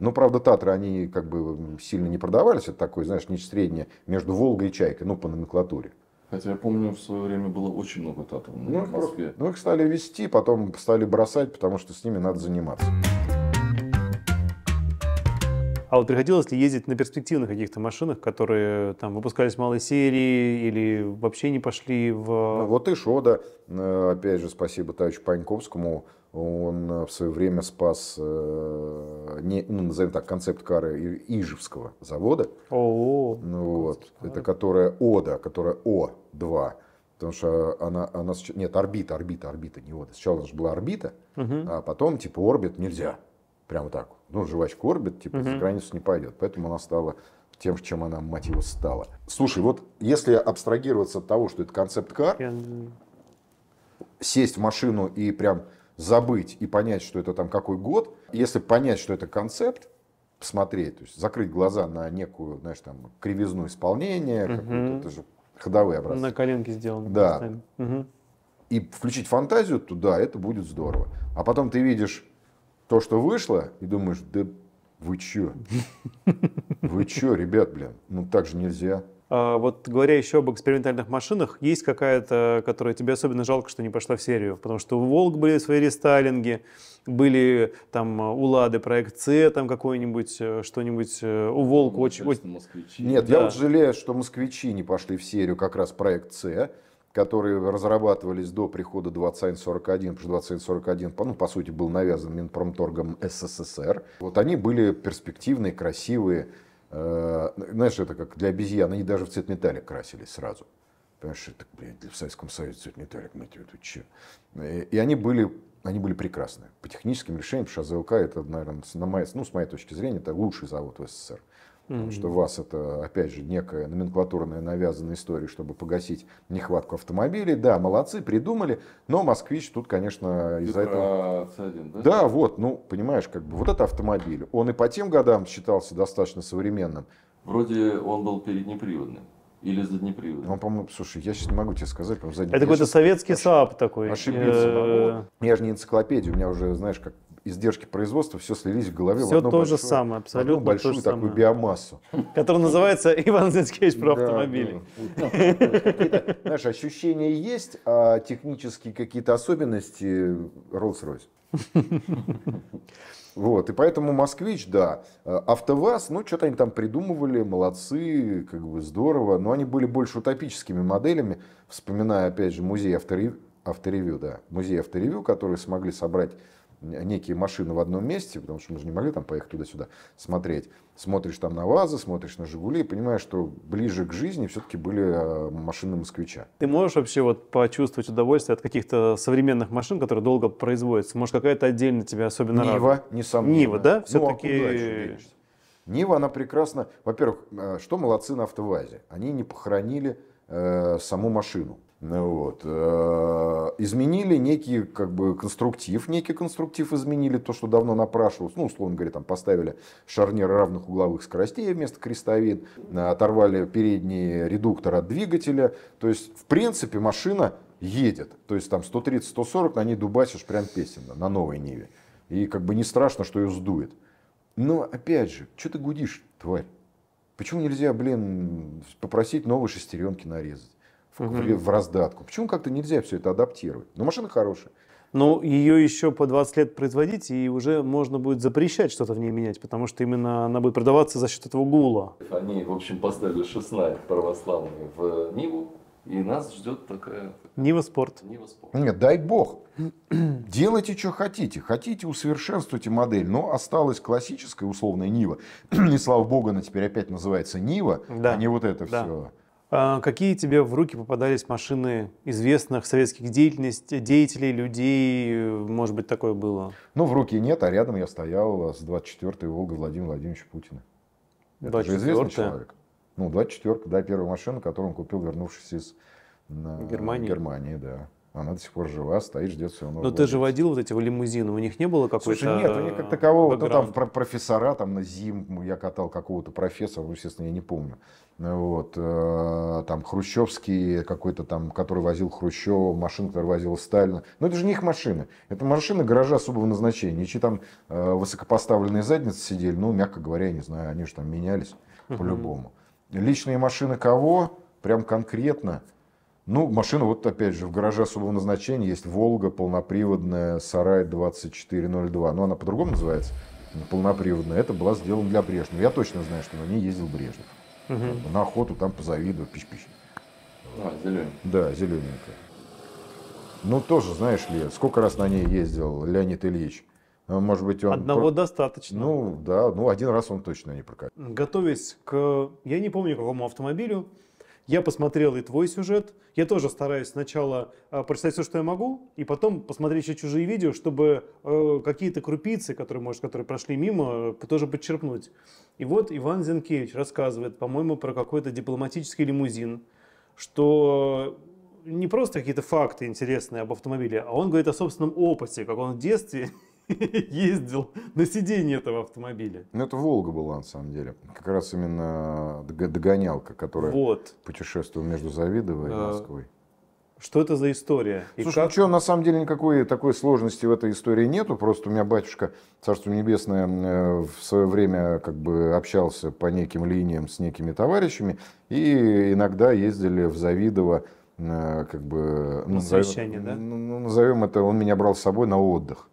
Ну, правда, Татры, они как бы сильно не продавались. Это такой, знаешь, нечто среднее между Волгой и Чайкой, ну, по номенклатуре. Хотя я помню, в свое время было очень много татов ну, в Ну, их стали вести, потом стали бросать, потому что с ними надо заниматься. А вот приходилось ли ездить на перспективных каких-то машинах, которые там выпускались в малой серии или вообще не пошли в... Ну, вот и шо, да. Э, опять же, спасибо товарищу Паньковскому, он э, в свое время спас, э, не, ну, назовем так, концепт-кары Ижевского завода. О, -о, -о. Ну, вот. Это которая ОДА, которая О2. Потому что она, она... Нет, орбита, орбита, орбита, не вот. Сначала же была орбита, угу. а потом типа орбит нельзя. Прямо так. Ну, жвачка орбит, типа, угу. за границу не пойдет. Поэтому она стала тем, чем она, мать его, стала. Слушай, вот если абстрагироваться от того, что это концепт-кар, Я... сесть в машину и прям забыть и понять, что это там какой год, если понять, что это концепт, посмотреть, то есть закрыть глаза на некую, знаешь, там, кривизну исполнения, угу. это же ходовые образцы. На коленке сделано. Да. Угу. И включить фантазию туда, это будет здорово. А потом ты видишь то, что вышло, и думаешь, да вы чё? Вы чё, ребят, блин? Ну так же нельзя. А вот говоря еще об экспериментальных машинах, есть какая-то, которая тебе особенно жалко, что не пошла в серию? Потому что у «Волк» были свои рестайлинги, были там а, у «Лады» проект «С», там какой-нибудь, э, что-нибудь. Э, у «Волка» ну, очень... Нет, да. я вот жалею, что «Москвичи» не пошли в серию как раз проект «С», которые разрабатывались до прихода 2041, потому что 2041, ну, по сути, был навязан Минпромторгом СССР. Вот они были перспективные, красивые. Э, знаешь, это как для обезьян, они даже в цвет металлик красились сразу. Понимаешь, это, блин, в Советском Союзе цвет металлик, мы тебе тут че. Э, и они были они были прекрасны. По техническим решениям, потому что АЗЛК это, наверное, на моей, ну, с моей точки зрения, это лучший завод в СССР потому mm-hmm. что вас это, опять же, некая номенклатурная навязанная история, чтобы погасить нехватку автомобилей. Да, молодцы, придумали, но «Москвич» тут, конечно, из-за этого... c да? да, вот, ну, понимаешь, как бы вот этот автомобиль. Он и по тем годам считался достаточно современным. Вроде он был переднеприводным. Или заднеприводный? Он, по-моему, слушай, я сейчас не могу тебе сказать, потому что задний... Это какой-то советский ошиб... САП такой. Ошибиться э, ну, Я же не энциклопедия, у меня уже, знаешь, как издержки производства, все слились в голове все в одну то большую, же самое, абсолютно одну большую то же такую самое. биомассу. Которая называется Иван Зинскевич про автомобили. Знаешь, ощущения есть, а технические какие-то особенности Rolls-Royce. Вот, и поэтому «Москвич», да, э, «АвтоВАЗ», ну, что-то они там придумывали, молодцы, как бы здорово, но они были больше утопическими моделями, вспоминая, опять же, музей авторевью, авторевью да, музей авторевью, которые смогли собрать некие машины в одном месте, потому что мы же не могли там поехать туда-сюда смотреть. Смотришь там на ВАЗы, смотришь на «Жигули» и понимаешь, что ближе к жизни все-таки были э, машины «Москвича». Ты можешь вообще вот почувствовать удовольствие от каких-то современных машин, которые долго производятся? Может, какая-то отдельно тебя особенно Нива, радует? несомненно. Нива, да? Все-таки... Ну, а Нива, она прекрасна. Во-первых, э, что молодцы на «АвтоВАЗе»? Они не похоронили э, саму машину. Ну вот. Э, изменили некий как бы, конструктив, некий конструктив изменили, то, что давно напрашивалось. Ну, условно говоря, там поставили шарниры равных угловых скоростей вместо крестовин, э, оторвали передний редуктор от двигателя. То есть, в принципе, машина едет. То есть, там 130-140 на ней дубасишь прям песенно на новой Ниве. И как бы не страшно, что ее сдует. Но, опять же, что ты гудишь, тварь? Почему нельзя, блин, попросить новые шестеренки нарезать? угу. в раздатку. Почему как-то нельзя все это адаптировать? Но ну, машина хорошая. Но ну, ее еще по 20 лет производить, и уже можно будет запрещать что-то в ней менять, потому что именно она будет продаваться за счет этого гула. Они, в общем, поставили 16 православные в э, Ниву, и нас ждет такая... Нива спорт. Нива спорт. Нет, дай бог. Делайте, что хотите. Хотите, усовершенствуйте модель, но осталась классическая условная Нива. и, слава богу, она теперь опять называется Нива, да. а не вот это да. все. А, какие тебе в руки попадались машины известных советских деятелей, людей? Может быть, такое было? Ну, в руки нет, а рядом я стоял с 24-й Волгой Владимира Владимировича Путина. Это же известный человек. Ну, 24-ка, да, первая машина, которую он купил, вернувшись из Германии. Германии, да. Она до сих пор жива, стоит, ждет своего нового. Но ты же водил вот эти лимузины, у них не было какой-то Слушай, нет, у них как такового, ну там про профессора, там на зим я катал какого-то профессора, ну, естественно, я не помню. Ну, вот, э, там Хрущевский какой-то там, который возил Хрущева, машина, которая возила Сталина. Но это же не их машины. Это машины гаража особого назначения. И чьи там э, высокопоставленные задницы сидели, ну, мягко говоря, я не знаю, они же там менялись по-любому. Личные машины кого? Прям конкретно – ну, машина, вот опять же, в гараже особого назначения есть «Волга» полноприводная, «Сарай 2402». Но ну, она по-другому называется, полноприводная. Это была сделана для Брежнева. Я точно знаю, что на ней ездил Брежнев. Угу. На охоту там позавидую, пищ-пищ. А, зелененькая. Да, зелененькая. Ну, тоже, знаешь ли, сколько раз на ней ездил Леонид Ильич? Ну, может быть, он... Одного про... достаточно. Ну, да, ну, один раз он точно не прокатил. Готовясь к... Я не помню, какому автомобилю, я посмотрел и твой сюжет. Я тоже стараюсь сначала а, прочитать все, что я могу, и потом посмотреть еще чужие видео, чтобы э, какие-то крупицы, которые, может, которые прошли мимо, э, тоже подчерпнуть. И вот Иван Зинкевич рассказывает, по-моему, про какой-то дипломатический лимузин, что не просто какие-то факты интересные об автомобиле, а он говорит о собственном опыте, как он в детстве ездил на сиденье этого автомобиля. Ну, это Волга была, на самом деле. Как раз именно догонялка, которая вот. путешествовала между Завидовой и э, Москвой. Что это за история? И Слушай, ну как... ну что, на самом деле никакой такой сложности в этой истории нету. Просто у меня батюшка, царство небесное, э, в свое время как бы общался по неким линиям с некими товарищами. И иногда ездили в Завидово, э, как бы... На совещание, назовем, да? Ну, ну, назовем это, он меня брал с собой на отдых.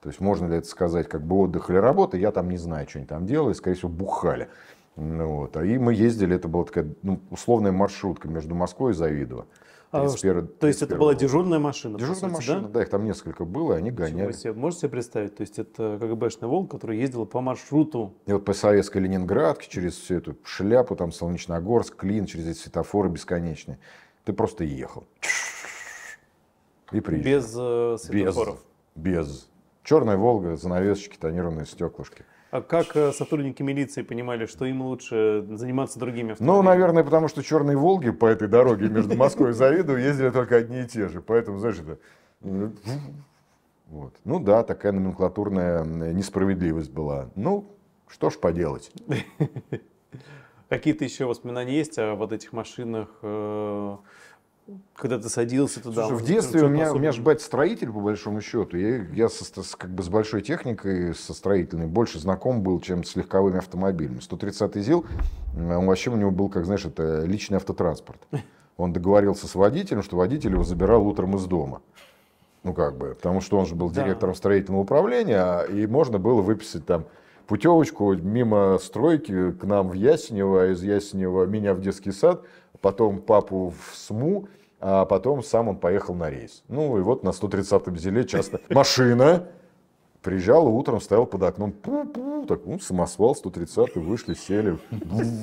То есть можно ли это сказать как бы отдых или работа, я там не знаю, что они там делали, скорее всего, бухали. Ну вот. А и мы ездили, это была такая ну, условная маршрутка между Москвой и Завидово. 31, а, то есть это была дежурная машина? Дежурная сути, машина, да? да, их там несколько было, и они гоняли. Себе, можете себе представить, то есть это КГБшный «Волк», который ездил по маршруту? И вот по Советской Ленинградке, через всю эту шляпу, там Солнечногорск, Клин, через эти светофоры бесконечные. Ты просто ехал. И приезжал. Без э, светофоров? Без. без Черная Волга, занавесочки, тонированные стеклышки. А как э, сотрудники милиции понимали, что им лучше заниматься другими автомобилями? Ну, наверное, потому что черные «Волги» по этой дороге между Москвой и Завиду ездили только одни и те же. Поэтому, знаешь, это... Э, вот. Ну да, такая номенклатурная э, несправедливость была. Ну, что ж поделать. Какие-то еще воспоминания есть о вот этих машинах? когда ты садился туда. Слушай, в детстве у меня, у меня же батя строитель, по большому счету. Я, я со, с, как бы с большой техникой, со строительной, больше знаком был, чем с легковыми автомобилями. 130-й ЗИЛ, он вообще у него был, как знаешь, это личный автотранспорт. Он договорился с водителем, что водитель его забирал утром из дома. Ну, как бы, потому что он же был директором да. строительного управления, а, и можно было выписать там путевочку мимо стройки к нам в Ясенево, а из Ясенева меня в детский сад, потом папу в СМУ, а потом сам он поехал на рейс. Ну и вот на 130-м зеле часто машина приезжала утром, стоял под окном, пу -пу, так, ну, самосвал 130 вышли, сели.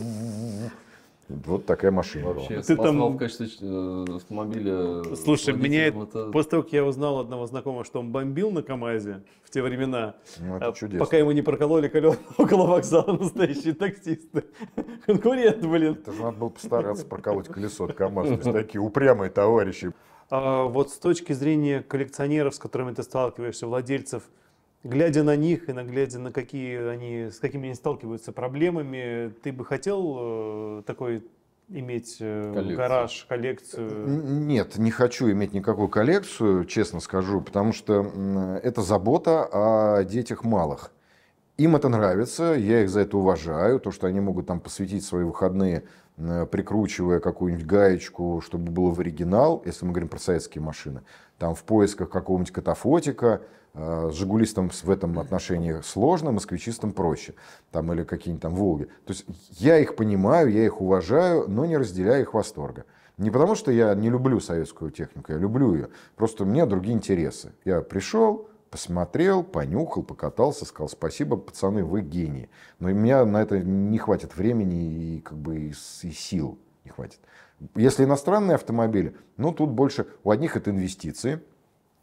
Вот такая машина Вообще, была. Ты там в качестве э, автомобиля. Слушай, меня это... после того, как я узнал одного знакомого, что он бомбил на КАМАЗе в те времена, ну, это а чудесно. пока ему не прокололи колеса около вокзала настоящие таксисты. Конкурент, блин. Это же надо было постараться проколоть колесо от КАМАЗа. То такие упрямые товарищи. А вот с точки зрения коллекционеров, с которыми ты сталкиваешься, владельцев глядя на них и на, глядя на какие они, с какими они сталкиваются проблемами, ты бы хотел э, такой иметь э, коллекцию. гараж, коллекцию? Нет, не хочу иметь никакую коллекцию, честно скажу, потому что это забота о детях малых. Им это нравится, я их за это уважаю, то, что они могут там посвятить свои выходные, прикручивая какую-нибудь гаечку, чтобы было в оригинал, если мы говорим про советские машины, там в поисках какого-нибудь катафотика, Э, Жигулистам в этом отношении сложно, москвичистам проще, там, или какие-нибудь там Волги. То есть я их понимаю, я их уважаю, но не разделяю их восторга. Не потому, что я не люблю советскую технику, я люблю ее. Просто у меня другие интересы. Я пришел, посмотрел, понюхал, покатался, сказал спасибо, пацаны, вы гении. Но у меня на это не хватит времени и, как бы, и сил не хватит. Если иностранные автомобили, ну тут больше у одних это инвестиции –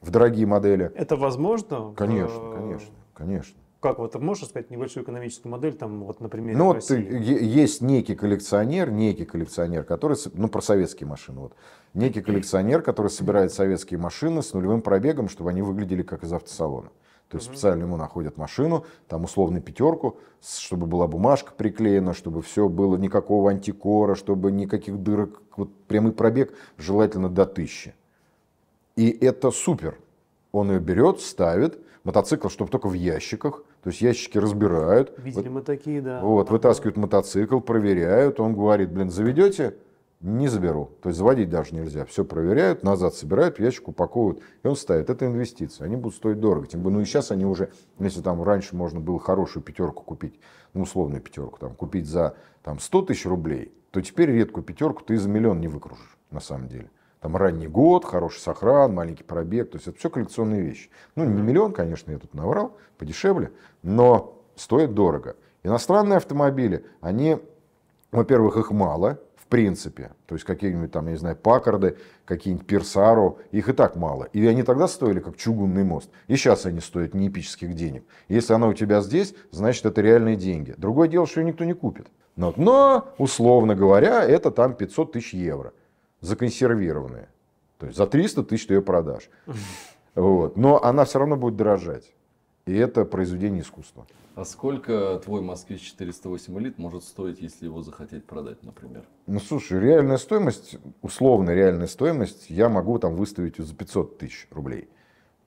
в дорогие модели. Это возможно? Конечно, э, конечно, конечно. Как вот можешь сказать небольшую экономическую модель, там вот, например, ну, вот есть некий коллекционер, некий коллекционер, который, ну, про советские машины, вот, некий коллекционер, который собирает советские машины с нулевым пробегом, чтобы они выглядели как из автосалона. То есть специально ему находят машину, там условно пятерку, чтобы была бумажка приклеена, чтобы все было никакого антикора, чтобы никаких дырок, вот прямый пробег желательно до тысячи. И это супер. Он ее берет, ставит, мотоцикл, чтобы только в ящиках, то есть ящики разбирают. Видели вот, мы такие, да. Вот, вытаскивают мотоцикл, проверяют, он говорит, блин, заведете? Не заберу. То есть заводить даже нельзя. Все проверяют, назад собирают, в ящик упаковывают, и он ставит. Это инвестиции, они будут стоить дорого. Тем более, ну и сейчас они уже, если там раньше можно было хорошую пятерку купить, ну условную пятерку, там купить за там, 100 тысяч рублей, то теперь редкую пятерку ты за миллион не выкружишь на самом деле. Там ранний год, хороший сохран, маленький пробег. То есть это все коллекционные вещи. Ну, не миллион, конечно, я тут наврал, подешевле, но стоит дорого. Иностранные автомобили, они, во-первых, их мало, в принципе. То есть какие-нибудь там, я не знаю, Паккарды, какие-нибудь Персару, их и так мало. И они тогда стоили как чугунный мост. И сейчас они стоят не эпических денег. Если она у тебя здесь, значит это реальные деньги. Другое дело, что ее никто не купит. но условно говоря, это там 500 тысяч евро законсервированная. То есть за 300 тысяч ты ее продашь. Вот. Но она все равно будет дорожать. И это произведение искусства. А сколько твой Москвич 408 элит может стоить, если его захотеть продать, например? Ну, слушай, реальная стоимость, условно реальная стоимость, я могу там выставить за 500 тысяч рублей.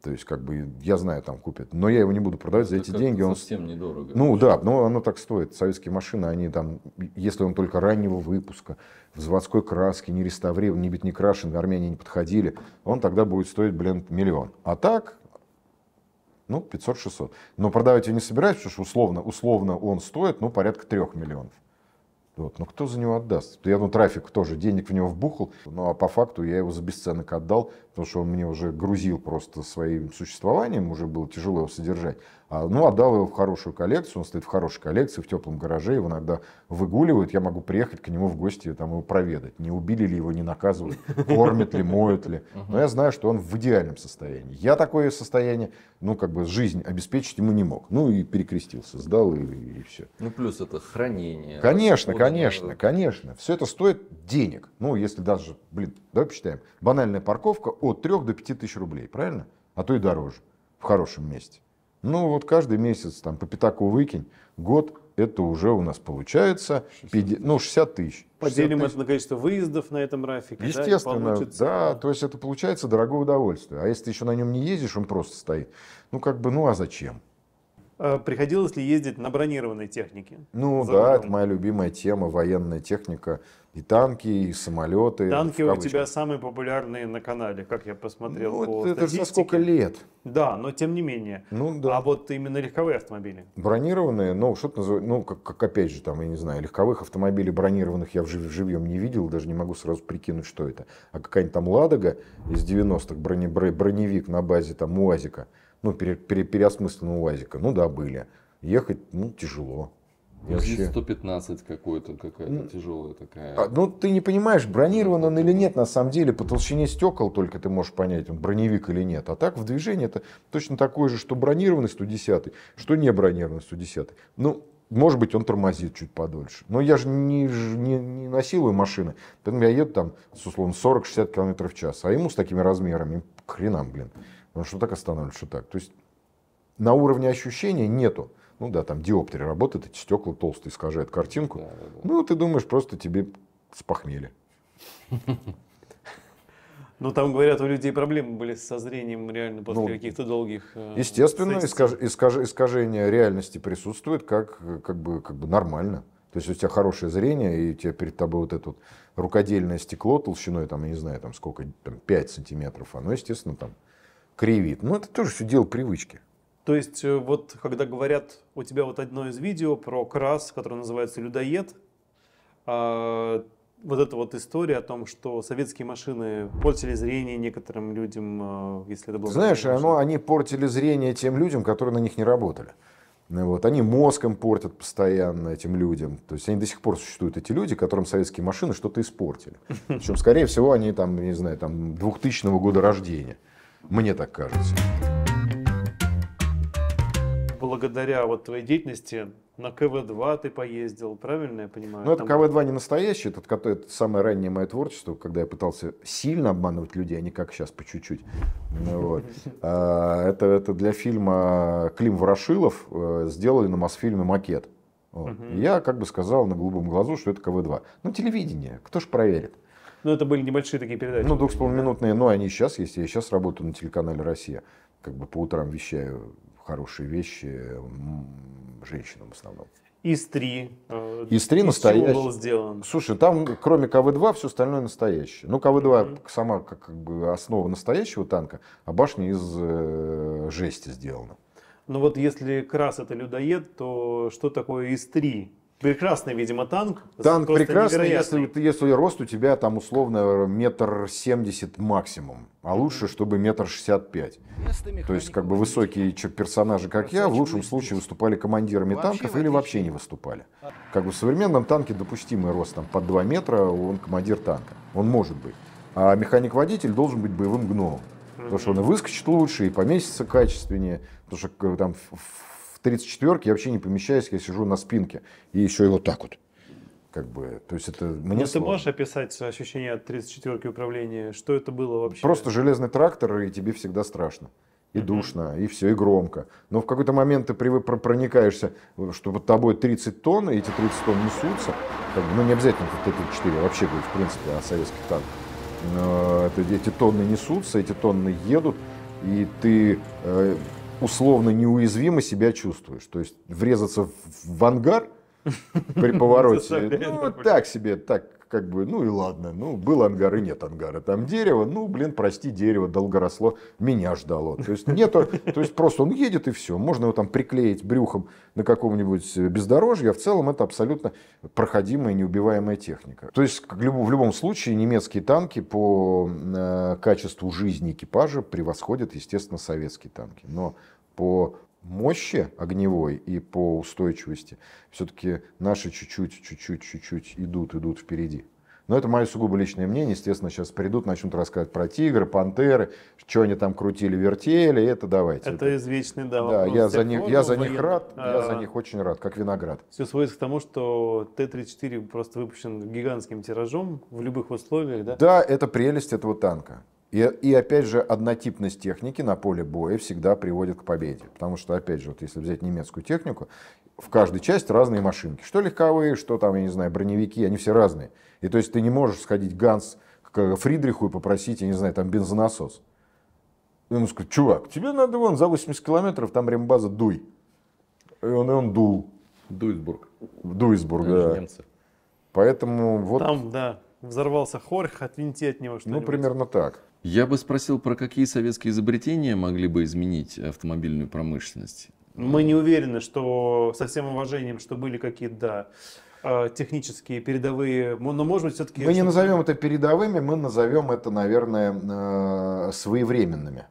То есть, как бы, я знаю, там купят. Но я его не буду продавать за это эти деньги. Он совсем недорого. Ну да, но оно так стоит. Советские машины, они там, если он только раннего выпуска, в заводской краске, не реставрирован, не бит не крашен, Армении не подходили, он тогда будет стоить, блин, миллион. А так, ну, 500-600. Но продавать его не собираюсь, потому что условно, условно он стоит, ну, порядка трех миллионов. Вот. Но ну, кто за него отдаст? Я, ну, трафик тоже, денег в него вбухал, ну, а по факту я его за бесценок отдал, потому что он мне уже грузил просто своим существованием, уже было тяжело его содержать. А, ну, отдал его в хорошую коллекцию, он стоит в хорошей коллекции, в теплом гараже, его иногда выгуливают, я могу приехать к нему в гости и там его проведать. Не убили ли его, не наказывают, кормят ли, моют ли. Но я знаю, что он в идеальном состоянии. Я такое состояние, ну, как бы жизнь обеспечить ему не мог. Ну, и перекрестился, сдал и, и все. Ну, плюс это хранение. Конечно, конечно, конечно. Все это стоит денег. Ну, если даже, блин, давай посчитаем. Банальная парковка от 3 до 5 тысяч рублей, правильно? А то и дороже, в хорошем месте. Ну вот каждый месяц там по пятаку выкинь, год это уже у нас получается 50, ну, 60 тысяч. Поделим 60 это на количество выездов на этом графике. Естественно, да, получится... да, то есть это получается дорогое удовольствие. А если ты еще на нем не ездишь, он просто стоит. Ну как бы, ну а зачем? Э, приходилось ли ездить на бронированной технике? Ну да, городом? это моя любимая тема, военная техника. И танки, и самолеты. Танки у тебя самые популярные на канале, как я посмотрел ну, по это статистике. же сколько лет. Да, но тем не менее. Ну, да. А вот именно легковые автомобили? Бронированные, ну, что-то называют, ну, как, как опять же, там, я не знаю, легковых автомобилей бронированных я в жив, живьем не видел, даже не могу сразу прикинуть, что это. А какая-нибудь там «Ладога» из 90-х, броневик на базе там «Уазика», ну, пере, пере, переосмысленного УАЗика. Ну да, были. Ехать, ну, тяжело. Я вообще... 115 какой-то, какая-то ну, тяжелая такая. А, ну, ты не понимаешь, бронирован ну, он или нет, на самом деле, по толщине стекол только ты можешь понять, он броневик или нет. А так в движении это точно такой же, что бронированный 110, что не бронированный 110. Ну, может быть, он тормозит чуть подольше. Но я же не, не, не насилую машины. Поэтому я еду там, с условно, 40-60 км в час. А ему с такими размерами, хренам, блин. Потому ну, что так останавливают, что так. То есть на уровне ощущения нету. Ну да, там диоптрия работает, эти стекла толстые искажают картинку. Да, да, да. Ну, ты думаешь, просто тебе с похмелья. Ну, там, говорят, у людей проблемы были со зрением реально после ну, каких-то долгих... Э, естественно, искаж, искаж, искажение реальности присутствует как, как, бы, как бы нормально. То есть у тебя хорошее зрение, и у тебя перед тобой вот это вот рукодельное стекло толщиной, там, я не знаю, там сколько, там, 5 сантиметров, оно, естественно, там кривит. Но ну, это тоже все дело привычки. То есть, э, вот когда говорят, у тебя вот одно из видео про крас, которое называется «Людоед», а, вот эта вот история о том, что советские машины портили зрение некоторым людям, а, если это было... Знаешь, оно, они портили зрение тем людям, которые на них не работали. Вот. Они мозгом портят постоянно этим людям. То есть они до сих пор существуют, эти люди, которым советские машины что-то испортили. Причем, скорее всего, они там, не знаю, там 2000 года рождения. Мне так кажется. Благодаря вот твоей деятельности на КВ-2 ты поездил, правильно я понимаю? Ну, это КВ-2 не настоящий, это, это, это самое раннее мое творчество, когда я пытался сильно обманывать людей, а не как сейчас, по чуть-чуть. Ну а, это, это для фильма Клим Ворошилов э, сделали на Мосфильме макет. Я как бы сказал на голубом глазу, что это КВ-2. Ну, телевидение, кто ж проверит? Но ну, это были небольшие такие передачи. Ну, двух с минутные, но ну, они сейчас есть. Я сейчас работаю на телеканале «Россия». Как бы по утрам вещаю хорошие вещи женщинам в основном. Из три. Э, из три настоящий. был сделан? Слушай, там кроме КВ-2 все остальное настоящее. Ну, КВ-2 mm-hmm. сама как, как бы основа настоящего танка, а башня из э, жести сделана. Ну вот если Крас это людоед, то что такое ИС-3? Прекрасный, видимо, танк. Танк прекрасный, если, если рост у тебя там условно метр семьдесят максимум, а лучше, чтобы метр шестьдесят пять. То есть, как бы высокие персонажи, как я, в лучшем случае выступали командирами танков или вообще не выступали. Как бы в современном танке допустимый рост там под 2 метра, он командир танка, он может быть. А механик-водитель должен быть боевым гномом. Потому что он и выскочит лучше, и поместится качественнее, потому что там 34 я вообще не помещаюсь, я сижу на спинке. И еще и вот так вот. Как бы, то есть это мне Но ну, сложно. ты можешь описать ощущение от 34-ки управления? Что это было вообще? Просто железный трактор, и тебе всегда страшно и душно, и все, и громко. Но в какой-то момент ты привык, проникаешься, что под тобой 30 тонн, и эти 30 тонн несутся. Как, ну, не обязательно это Т-34, вообще в принципе, о а советских танках. эти тонны несутся, эти тонны едут, и ты э, условно неуязвимо себя чувствуешь. То есть врезаться в ангар при повороте, ну, так себе, так как бы, ну и ладно, ну был ангары, нет ангара, там дерево, ну блин, прости, дерево долго росло, меня ждало. То есть нету, то есть просто он едет и все, можно его там приклеить брюхом на каком-нибудь бездорожье, а в целом это абсолютно проходимая неубиваемая техника. То есть в любом случае немецкие танки по э, качеству жизни экипажа превосходят, естественно, советские танки, но по мощи огневой и по устойчивости все-таки наши чуть-чуть, чуть-чуть, чуть-чуть идут, идут впереди. Но это мое сугубо личное мнение. Естественно, сейчас придут, начнут рассказывать про тигры, пантеры, что они там крутили, вертели. Это давайте. Это, извечный да, вопрос. Да, я за, них, я за них рад, а... я за них очень рад, как виноград. Все сводится к тому, что Т-34 просто выпущен гигантским тиражом в любых условиях, да? Да, это прелесть этого танка. И, и опять же, однотипность техники на поле боя всегда приводит к победе. Потому что, опять же, вот если взять немецкую технику, в каждой части разные машинки. Что легковые, что там, я не знаю, броневики, они все разные. И то есть ты не можешь сходить Ганс к Фридриху и попросить, я не знаю, там бензонасос. И он скажет, чувак, тебе надо вон за 80 километров, там рембаза дуй. И он, и он дул. Дуйсбург. Дуйсбург, да. Немцы. Поэтому вот... Там, да, взорвался хорх, отвинти от него что-нибудь. Ну, примерно так. Я бы спросил, про какие советские изобретения могли бы изменить автомобильную промышленность? Мы не уверены, что со всем уважением, что были какие-то да, а, технические передовые, но может быть все-таки... Мы не назовем это передовыми, мы назовем это, наверное, э, своевременными.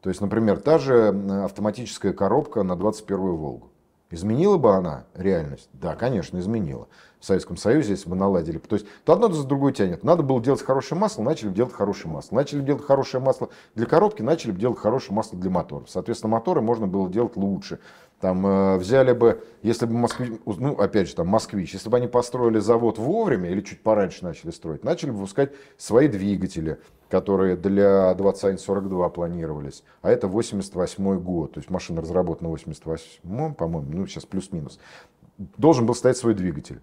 То есть, например, та же э, автоматическая коробка на 21-ю «Волгу». Изменила бы она реальность? Да, конечно, изменила. В Советском Союзе, если бы наладили. То есть, то одно за другое тянет. Надо было делать хорошее масло, начали делать хорошее масло. Начали делать хорошее масло для коробки, начали делать хорошее масло для моторов. Соответственно, моторы можно было делать лучше. Там э, взяли бы, если бы москвич, ну опять же там москвич, если бы они построили завод вовремя или чуть пораньше начали строить, начали бы выпускать свои двигатели, которые для 2142 планировались, а это 88 год, то есть машина разработана в 88 по-моему, ну сейчас плюс-минус, должен был стоять свой двигатель.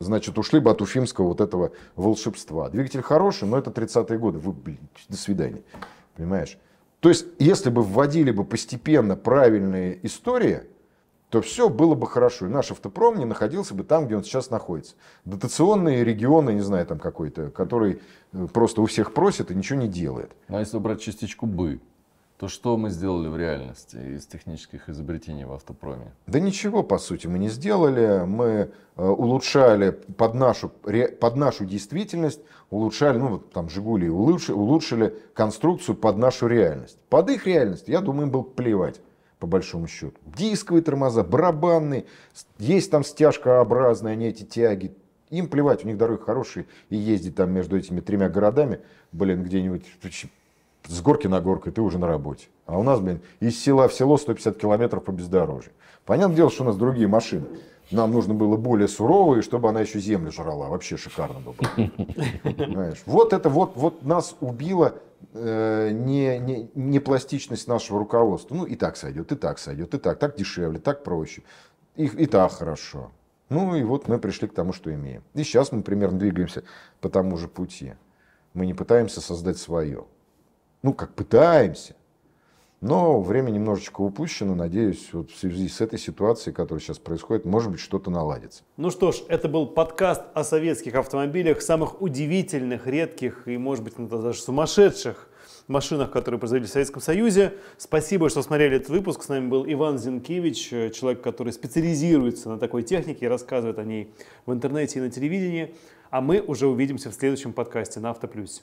Значит, ушли бы от уфимского вот этого волшебства. Двигатель хороший, но это 30-е годы. Вы, блин, до свидания. Понимаешь? То есть, если бы вводили бы постепенно правильные истории, то все было бы хорошо. И наш автопром не находился бы там, где он сейчас находится. Дотационные регионы, не знаю, там какой-то, который э, просто у всех просит и ничего не делает. А если брать частичку «бы»? то что мы сделали в реальности из технических изобретений в автопроме? Да ничего, по сути, мы не сделали. Мы э, улучшали под нашу, под нашу действительность, улучшали, ну вот там «Жигули» улучшили, улучшили конструкцию под нашу реальность. Под их реальность, я думаю, им было плевать по большому счету. Дисковые тормоза, барабанные, есть там стяжкообразные, они эти тяги, им плевать, у них дороги хорошие, и ездить там между этими тремя городами, блин, где-нибудь с горки на горку, и ты уже на работе. А у нас, блин, из села в село 150 километров по бездорожью. Понятное дело, что у нас другие машины. Нам нужно было более суровые, чтобы она еще землю жрала. Вообще шикарно было. Знаешь, вот это вот, вот нас убило э, не, не, не пластичность нашего руководства. Ну и так сойдет, и так сойдет, и так. Так дешевле, так проще. И, и так хорошо. Ну и вот мы пришли к тому, что имеем. И сейчас мы примерно двигаемся по тому же пути. Мы не пытаемся создать свое. Ну, как пытаемся. Но время немножечко упущено. Надеюсь, вот в связи с этой ситуацией, которая сейчас происходит, может быть, что-то наладится. Ну что ж, это был подкаст о советских автомобилях, самых удивительных, редких и, может быть, даже сумасшедших машинах, которые производили в Советском Союзе. Спасибо, что смотрели этот выпуск. С нами был Иван Зинкевич, человек, который специализируется на такой технике и рассказывает о ней в интернете и на телевидении. А мы уже увидимся в следующем подкасте на Автоплюсе.